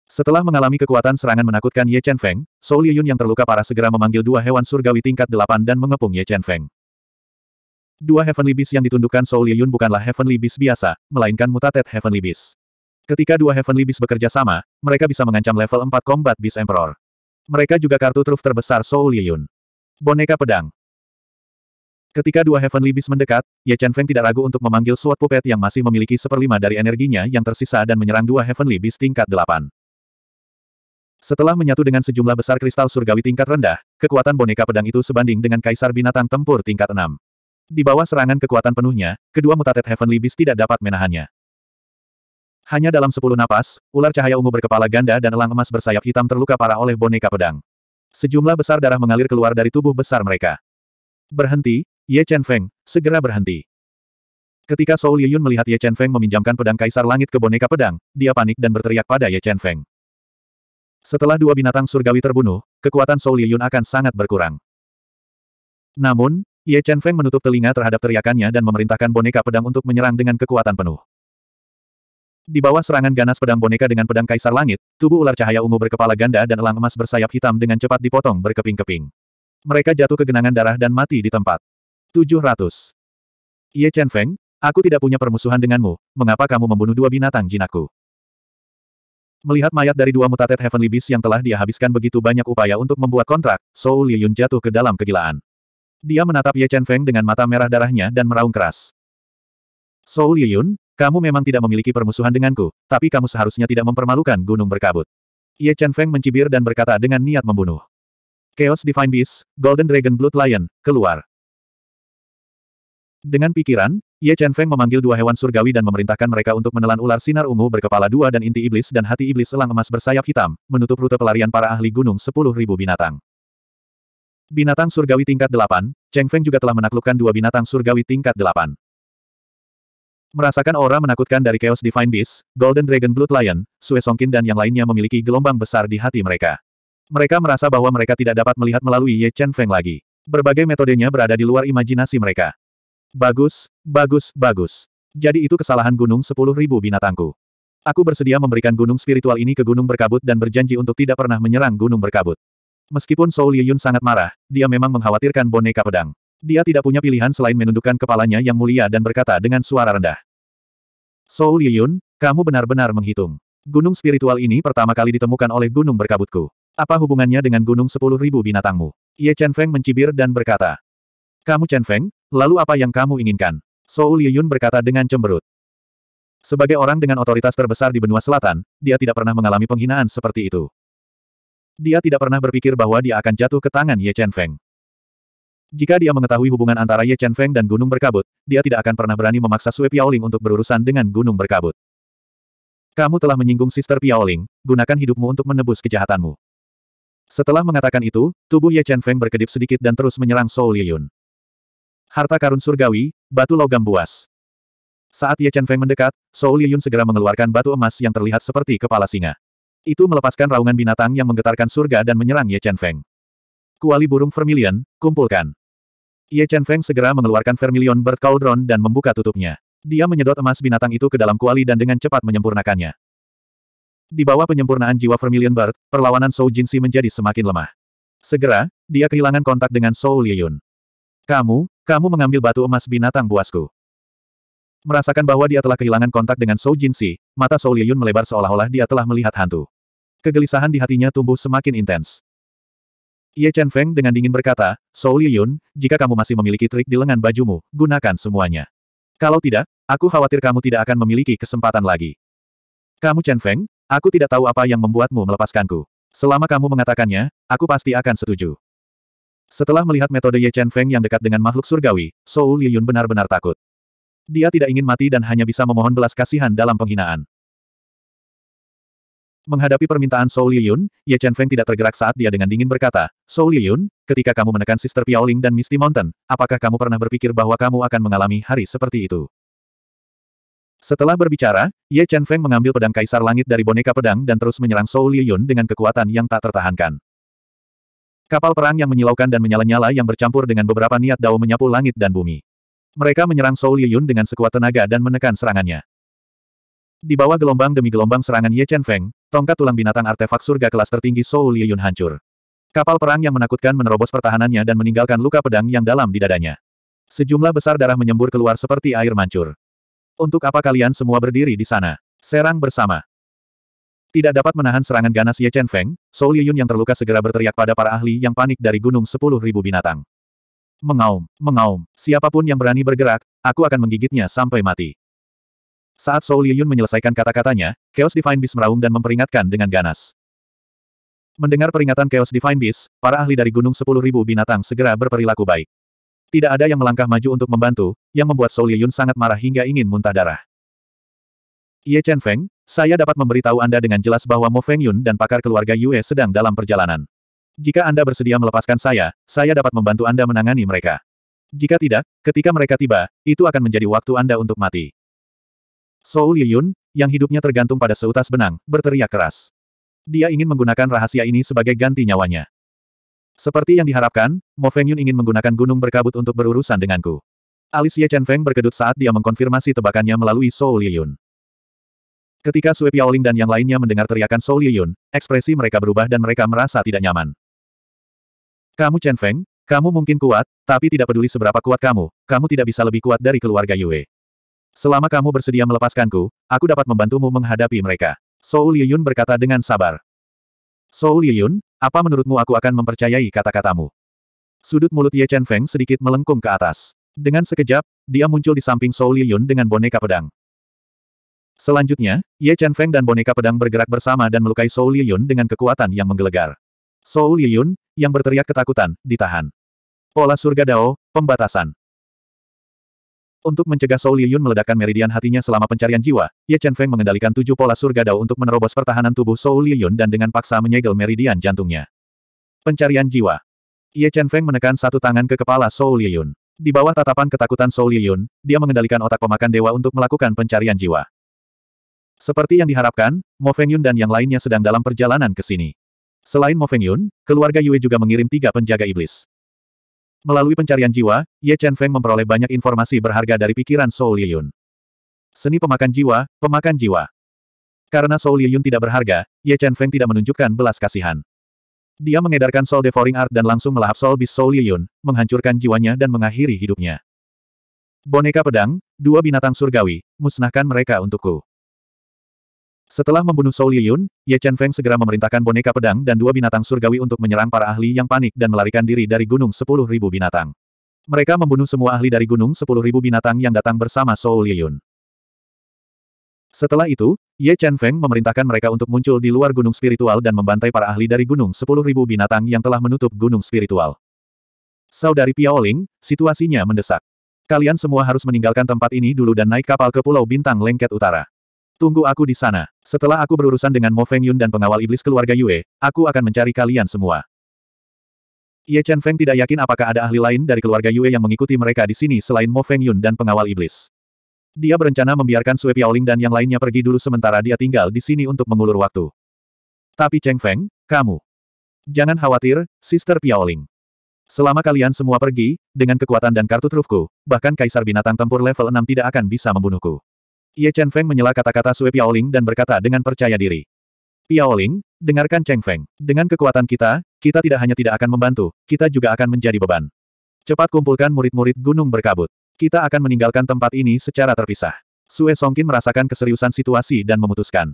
Setelah mengalami kekuatan serangan menakutkan Ye Chen Feng, Soul Yun yang terluka parah segera memanggil dua hewan surgawi tingkat delapan dan mengepung Ye Chen Feng. Dua Heavenly Beast yang ditundukkan Soul Yun bukanlah Heavenly Beast biasa, melainkan mutated Heavenly Beast. Ketika dua Heavenly Beast bekerja sama, mereka bisa mengancam level 4 Combat Beast Emperor. Mereka juga kartu truf terbesar Soul Yun. Boneka pedang. Ketika dua Heavenly Beast mendekat, Ye Chen Feng tidak ragu untuk memanggil suatu Puppet yang masih memiliki seperlima dari energinya yang tersisa dan menyerang dua Heavenly Beast tingkat delapan. Setelah menyatu dengan sejumlah besar kristal surgawi tingkat rendah, kekuatan boneka pedang itu sebanding dengan kaisar binatang tempur tingkat enam. Di bawah serangan kekuatan penuhnya, kedua mutatet Heavenly Beast tidak dapat menahannya. Hanya dalam sepuluh napas, ular cahaya ungu berkepala ganda dan elang emas bersayap hitam terluka parah oleh boneka pedang. Sejumlah besar darah mengalir keluar dari tubuh besar mereka. Berhenti, Ye Chen Feng, segera berhenti. Ketika Soul Yuyun melihat Ye Chen Feng meminjamkan pedang kaisar langit ke boneka pedang, dia panik dan berteriak pada Ye Chen Feng. Setelah dua binatang surgawi terbunuh, kekuatan Soul Yuyun akan sangat berkurang. Namun, Ye Chen Feng menutup telinga terhadap teriakannya dan memerintahkan boneka pedang untuk menyerang dengan kekuatan penuh. Di bawah serangan ganas pedang boneka dengan pedang kaisar langit, tubuh ular cahaya ungu berkepala ganda dan elang emas bersayap hitam dengan cepat dipotong berkeping-keping. Mereka jatuh ke genangan darah dan mati di tempat. 700. Ye Chen Feng, aku tidak punya permusuhan denganmu, mengapa kamu membunuh dua binatang jinaku? Melihat mayat dari dua mutated Heavenly Beast yang telah dia habiskan begitu banyak upaya untuk membuat kontrak, Sou Liyun jatuh ke dalam kegilaan. Dia menatap Ye Chen Feng dengan mata merah darahnya dan meraung keras. Sou Liyun, kamu memang tidak memiliki permusuhan denganku, tapi kamu seharusnya tidak mempermalukan gunung berkabut. Ye Chen Feng mencibir dan berkata dengan niat membunuh. Chaos Divine Beast, Golden Dragon Blood Lion, keluar. Dengan pikiran, Ye Chen Feng memanggil dua hewan surgawi dan memerintahkan mereka untuk menelan ular sinar ungu berkepala dua dan inti iblis dan hati iblis selang emas bersayap hitam, menutup rute pelarian para ahli gunung sepuluh ribu binatang. Binatang surgawi tingkat delapan, Cheng Feng juga telah menaklukkan dua binatang surgawi tingkat delapan. Merasakan aura menakutkan dari Chaos Divine Beast, Golden Dragon Blood Lion, Sue Songkin dan yang lainnya memiliki gelombang besar di hati mereka. Mereka merasa bahwa mereka tidak dapat melihat melalui Ye Chen Feng lagi. Berbagai metodenya berada di luar imajinasi mereka. Bagus, bagus, bagus. Jadi itu kesalahan gunung sepuluh ribu binatangku. Aku bersedia memberikan gunung spiritual ini ke gunung berkabut dan berjanji untuk tidak pernah menyerang gunung berkabut. Meskipun Soul Yun sangat marah, dia memang mengkhawatirkan boneka pedang. Dia tidak punya pilihan selain menundukkan kepalanya yang mulia dan berkata dengan suara rendah. Sou Liyun, kamu benar-benar menghitung. Gunung spiritual ini pertama kali ditemukan oleh gunung berkabutku. Apa hubungannya dengan gunung sepuluh ribu binatangmu? Ye Chen Feng mencibir dan berkata. Kamu Chen Feng, lalu apa yang kamu inginkan? Sou Liyun berkata dengan cemberut. Sebagai orang dengan otoritas terbesar di benua selatan, dia tidak pernah mengalami penghinaan seperti itu. Dia tidak pernah berpikir bahwa dia akan jatuh ke tangan Ye Chen Feng. Jika dia mengetahui hubungan antara Ye Chen Feng dan Gunung Berkabut, dia tidak akan pernah berani memaksa Sue Piaoling untuk berurusan dengan Gunung Berkabut. Kamu telah menyinggung Sister Piaoling, gunakan hidupmu untuk menebus kejahatanmu. Setelah mengatakan itu, tubuh Ye Chen Feng berkedip sedikit dan terus menyerang Soul Liyun. Harta karun surgawi, batu logam buas. Saat Ye Chen Feng mendekat, Soul Liyun segera mengeluarkan batu emas yang terlihat seperti kepala singa. Itu melepaskan raungan binatang yang menggetarkan surga dan menyerang Ye Chen Feng. Kuali burung vermilion, kumpulkan. Ye Chen Feng segera mengeluarkan vermilion bird cauldron dan membuka tutupnya. Dia menyedot emas binatang itu ke dalam kuali dan dengan cepat menyempurnakannya. Di bawah penyempurnaan jiwa vermilion bird, perlawanan Zhou Jinxi menjadi semakin lemah. Segera, dia kehilangan kontak dengan Zhou Liyun. Kamu, kamu mengambil batu emas binatang buasku. Merasakan bahwa dia telah kehilangan kontak dengan Zhou Jinxi, mata Zhou Liyun melebar seolah-olah dia telah melihat hantu. Kegelisahan di hatinya tumbuh semakin intens. Ye Chen Feng dengan dingin berkata, Sou Liyun, jika kamu masih memiliki trik di lengan bajumu, gunakan semuanya. Kalau tidak, aku khawatir kamu tidak akan memiliki kesempatan lagi. Kamu Chen Feng, aku tidak tahu apa yang membuatmu melepaskanku. Selama kamu mengatakannya, aku pasti akan setuju. Setelah melihat metode Ye Chen Feng yang dekat dengan makhluk surgawi, Sou Liyun benar-benar takut. Dia tidak ingin mati dan hanya bisa memohon belas kasihan dalam penghinaan. Menghadapi permintaan Soul Liyun, Ye Chen Feng tidak tergerak saat dia dengan dingin berkata, Soul Liyun, ketika kamu menekan Sister Piaoling dan Misty Mountain, apakah kamu pernah berpikir bahwa kamu akan mengalami hari seperti itu? Setelah berbicara, Ye Chen Feng mengambil pedang kaisar langit dari boneka pedang dan terus menyerang Soul Liyun dengan kekuatan yang tak tertahankan. Kapal perang yang menyilaukan dan menyala-nyala yang bercampur dengan beberapa niat dao menyapu langit dan bumi. Mereka menyerang Soul Liyun dengan sekuat tenaga dan menekan serangannya. Di bawah gelombang demi gelombang serangan Ye Chen Feng, tongkat tulang binatang artefak surga kelas tertinggi Soul Liyun hancur. Kapal perang yang menakutkan menerobos pertahanannya dan meninggalkan luka pedang yang dalam di dadanya. Sejumlah besar darah menyembur keluar seperti air mancur. Untuk apa kalian semua berdiri di sana? Serang bersama. Tidak dapat menahan serangan ganas Ye Chen Feng, Soul Liyun yang terluka segera berteriak pada para ahli yang panik dari gunung sepuluh ribu binatang. Mengaum, mengaum, siapapun yang berani bergerak, aku akan menggigitnya sampai mati. Saat Soul Yuyun menyelesaikan kata-katanya, Chaos Divine Beast meraung dan memperingatkan dengan ganas. Mendengar peringatan Chaos Divine Beast, para ahli dari Gunung Sepuluh Ribu Binatang segera berperilaku baik. Tidak ada yang melangkah maju untuk membantu, yang membuat Soul Yuyun sangat marah hingga ingin muntah darah. Ye Chen Feng, saya dapat memberitahu Anda dengan jelas bahwa Mo Feng Yun dan pakar keluarga Yue sedang dalam perjalanan. Jika Anda bersedia melepaskan saya, saya dapat membantu Anda menangani mereka. Jika tidak, ketika mereka tiba, itu akan menjadi waktu Anda untuk mati. Soul Liyun, yang hidupnya tergantung pada seutas benang, berteriak keras. Dia ingin menggunakan rahasia ini sebagai ganti nyawanya. Seperti yang diharapkan, Mo Feng Yun ingin menggunakan gunung berkabut untuk berurusan denganku. Alis Ye Chen Feng berkedut saat dia mengkonfirmasi tebakannya melalui Soul Liyun. Ketika Sue Piaoling dan yang lainnya mendengar teriakan Soul Liyun, ekspresi mereka berubah dan mereka merasa tidak nyaman. Kamu Chen Feng, kamu mungkin kuat, tapi tidak peduli seberapa kuat kamu, kamu tidak bisa lebih kuat dari keluarga Yue. Selama kamu bersedia melepaskanku, aku dapat membantumu menghadapi mereka. Soul Liyun berkata dengan sabar. Soul Liyun, apa menurutmu aku akan mempercayai kata-katamu? Sudut mulut Ye Chen Feng sedikit melengkung ke atas. Dengan sekejap, dia muncul di samping Soul Liyun dengan boneka pedang. Selanjutnya, Ye Chen Feng dan boneka pedang bergerak bersama dan melukai Soul Liyun dengan kekuatan yang menggelegar. Soul Liyun, yang berteriak ketakutan, ditahan. Pola surga Dao, pembatasan. Untuk mencegah Soul Liyun meledakkan meridian hatinya selama pencarian jiwa, Ye Chen Feng mengendalikan tujuh pola surga dao untuk menerobos pertahanan tubuh Soul Liyun dan dengan paksa menyegel meridian jantungnya. Pencarian jiwa. Ye Chen Feng menekan satu tangan ke kepala Soul Liyun. Di bawah tatapan ketakutan Soul Liyun, dia mengendalikan otak pemakan dewa untuk melakukan pencarian jiwa. Seperti yang diharapkan, Mo Feng Yun dan yang lainnya sedang dalam perjalanan ke sini. Selain Mo Feng Yun, keluarga Yue juga mengirim tiga penjaga iblis. Melalui pencarian jiwa, Ye Chen Feng memperoleh banyak informasi berharga dari pikiran Soul Liyun. Seni pemakan jiwa, pemakan jiwa. Karena Soul Liyun tidak berharga, Ye Chen Feng tidak menunjukkan belas kasihan. Dia mengedarkan Soul Devouring Art dan langsung melahap Soul Beast Soul Liyun, menghancurkan jiwanya dan mengakhiri hidupnya. Boneka pedang, dua binatang surgawi, musnahkan mereka untukku. Setelah membunuh Sou Liyun, Ye Chen Feng segera memerintahkan boneka pedang dan dua binatang surgawi untuk menyerang para ahli yang panik dan melarikan diri dari gunung sepuluh ribu binatang. Mereka membunuh semua ahli dari gunung sepuluh ribu binatang yang datang bersama Sou Liyun. Setelah itu, Ye Chen Feng memerintahkan mereka untuk muncul di luar gunung spiritual dan membantai para ahli dari gunung sepuluh ribu binatang yang telah menutup gunung spiritual. Saudari Piaoling, situasinya mendesak. Kalian semua harus meninggalkan tempat ini dulu dan naik kapal ke Pulau Bintang Lengket Utara. Tunggu aku di sana. Setelah aku berurusan dengan Mo Feng Yun dan pengawal iblis keluarga Yue, aku akan mencari kalian semua. Ye Chen Feng tidak yakin apakah ada ahli lain dari keluarga Yue yang mengikuti mereka di sini selain Mo Feng Yun dan pengawal iblis. Dia berencana membiarkan Sue Piaoling dan yang lainnya pergi dulu sementara dia tinggal di sini untuk mengulur waktu. Tapi Cheng Feng, kamu. Jangan khawatir, Sister Piaoling. Selama kalian semua pergi, dengan kekuatan dan kartu trufku, bahkan kaisar binatang tempur level 6 tidak akan bisa membunuhku. Ye Chen Feng menyela kata-kata Sui Piaoling dan berkata dengan percaya diri. Piaoling, dengarkan Cheng Feng. Dengan kekuatan kita, kita tidak hanya tidak akan membantu, kita juga akan menjadi beban. Cepat kumpulkan murid-murid gunung berkabut. Kita akan meninggalkan tempat ini secara terpisah. Sue Songkin merasakan keseriusan situasi dan memutuskan.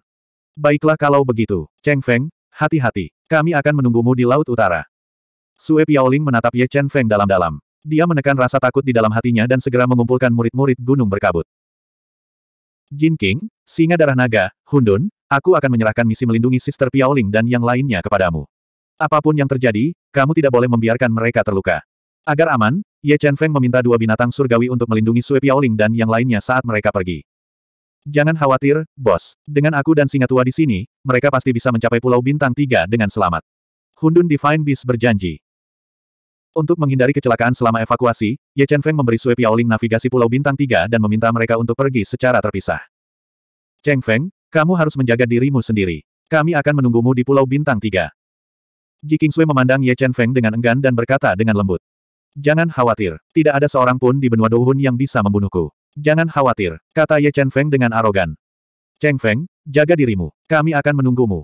Baiklah kalau begitu, Cheng Feng, hati-hati. Kami akan menunggumu di Laut Utara. Sue Piaoling menatap Ye Chen Feng dalam-dalam. Dia menekan rasa takut di dalam hatinya dan segera mengumpulkan murid-murid gunung berkabut. Jin King, singa darah naga, Hundun, aku akan menyerahkan misi melindungi Sister Piaoling dan yang lainnya kepadamu. Apapun yang terjadi, kamu tidak boleh membiarkan mereka terluka. Agar aman, Ye Chen Feng meminta dua binatang surgawi untuk melindungi Sue Piaoling dan yang lainnya saat mereka pergi. Jangan khawatir, bos. Dengan aku dan singa tua di sini, mereka pasti bisa mencapai Pulau Bintang Tiga dengan selamat. Hundun Divine Beast berjanji. Untuk menghindari kecelakaan selama evakuasi, Ye Chen Feng memberi Sue Piaoling navigasi Pulau Bintang 3 dan meminta mereka untuk pergi secara terpisah. Cheng Feng, kamu harus menjaga dirimu sendiri. Kami akan menunggumu di Pulau Bintang 3. Ji King Sui memandang Ye Chen Feng dengan enggan dan berkata dengan lembut. Jangan khawatir, tidak ada seorang pun di benua Douhun yang bisa membunuhku. Jangan khawatir, kata Ye Chen Feng dengan arogan. Cheng Feng, jaga dirimu, kami akan menunggumu.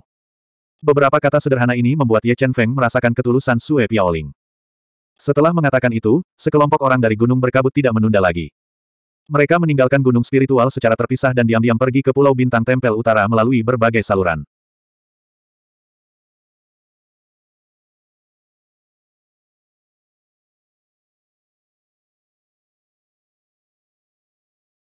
Beberapa kata sederhana ini membuat Ye Chen Feng merasakan ketulusan Sue Piaoling. Setelah mengatakan itu, sekelompok orang dari gunung berkabut tidak menunda lagi. Mereka meninggalkan gunung spiritual secara terpisah dan diam-diam pergi ke Pulau Bintang Tempel Utara melalui berbagai saluran.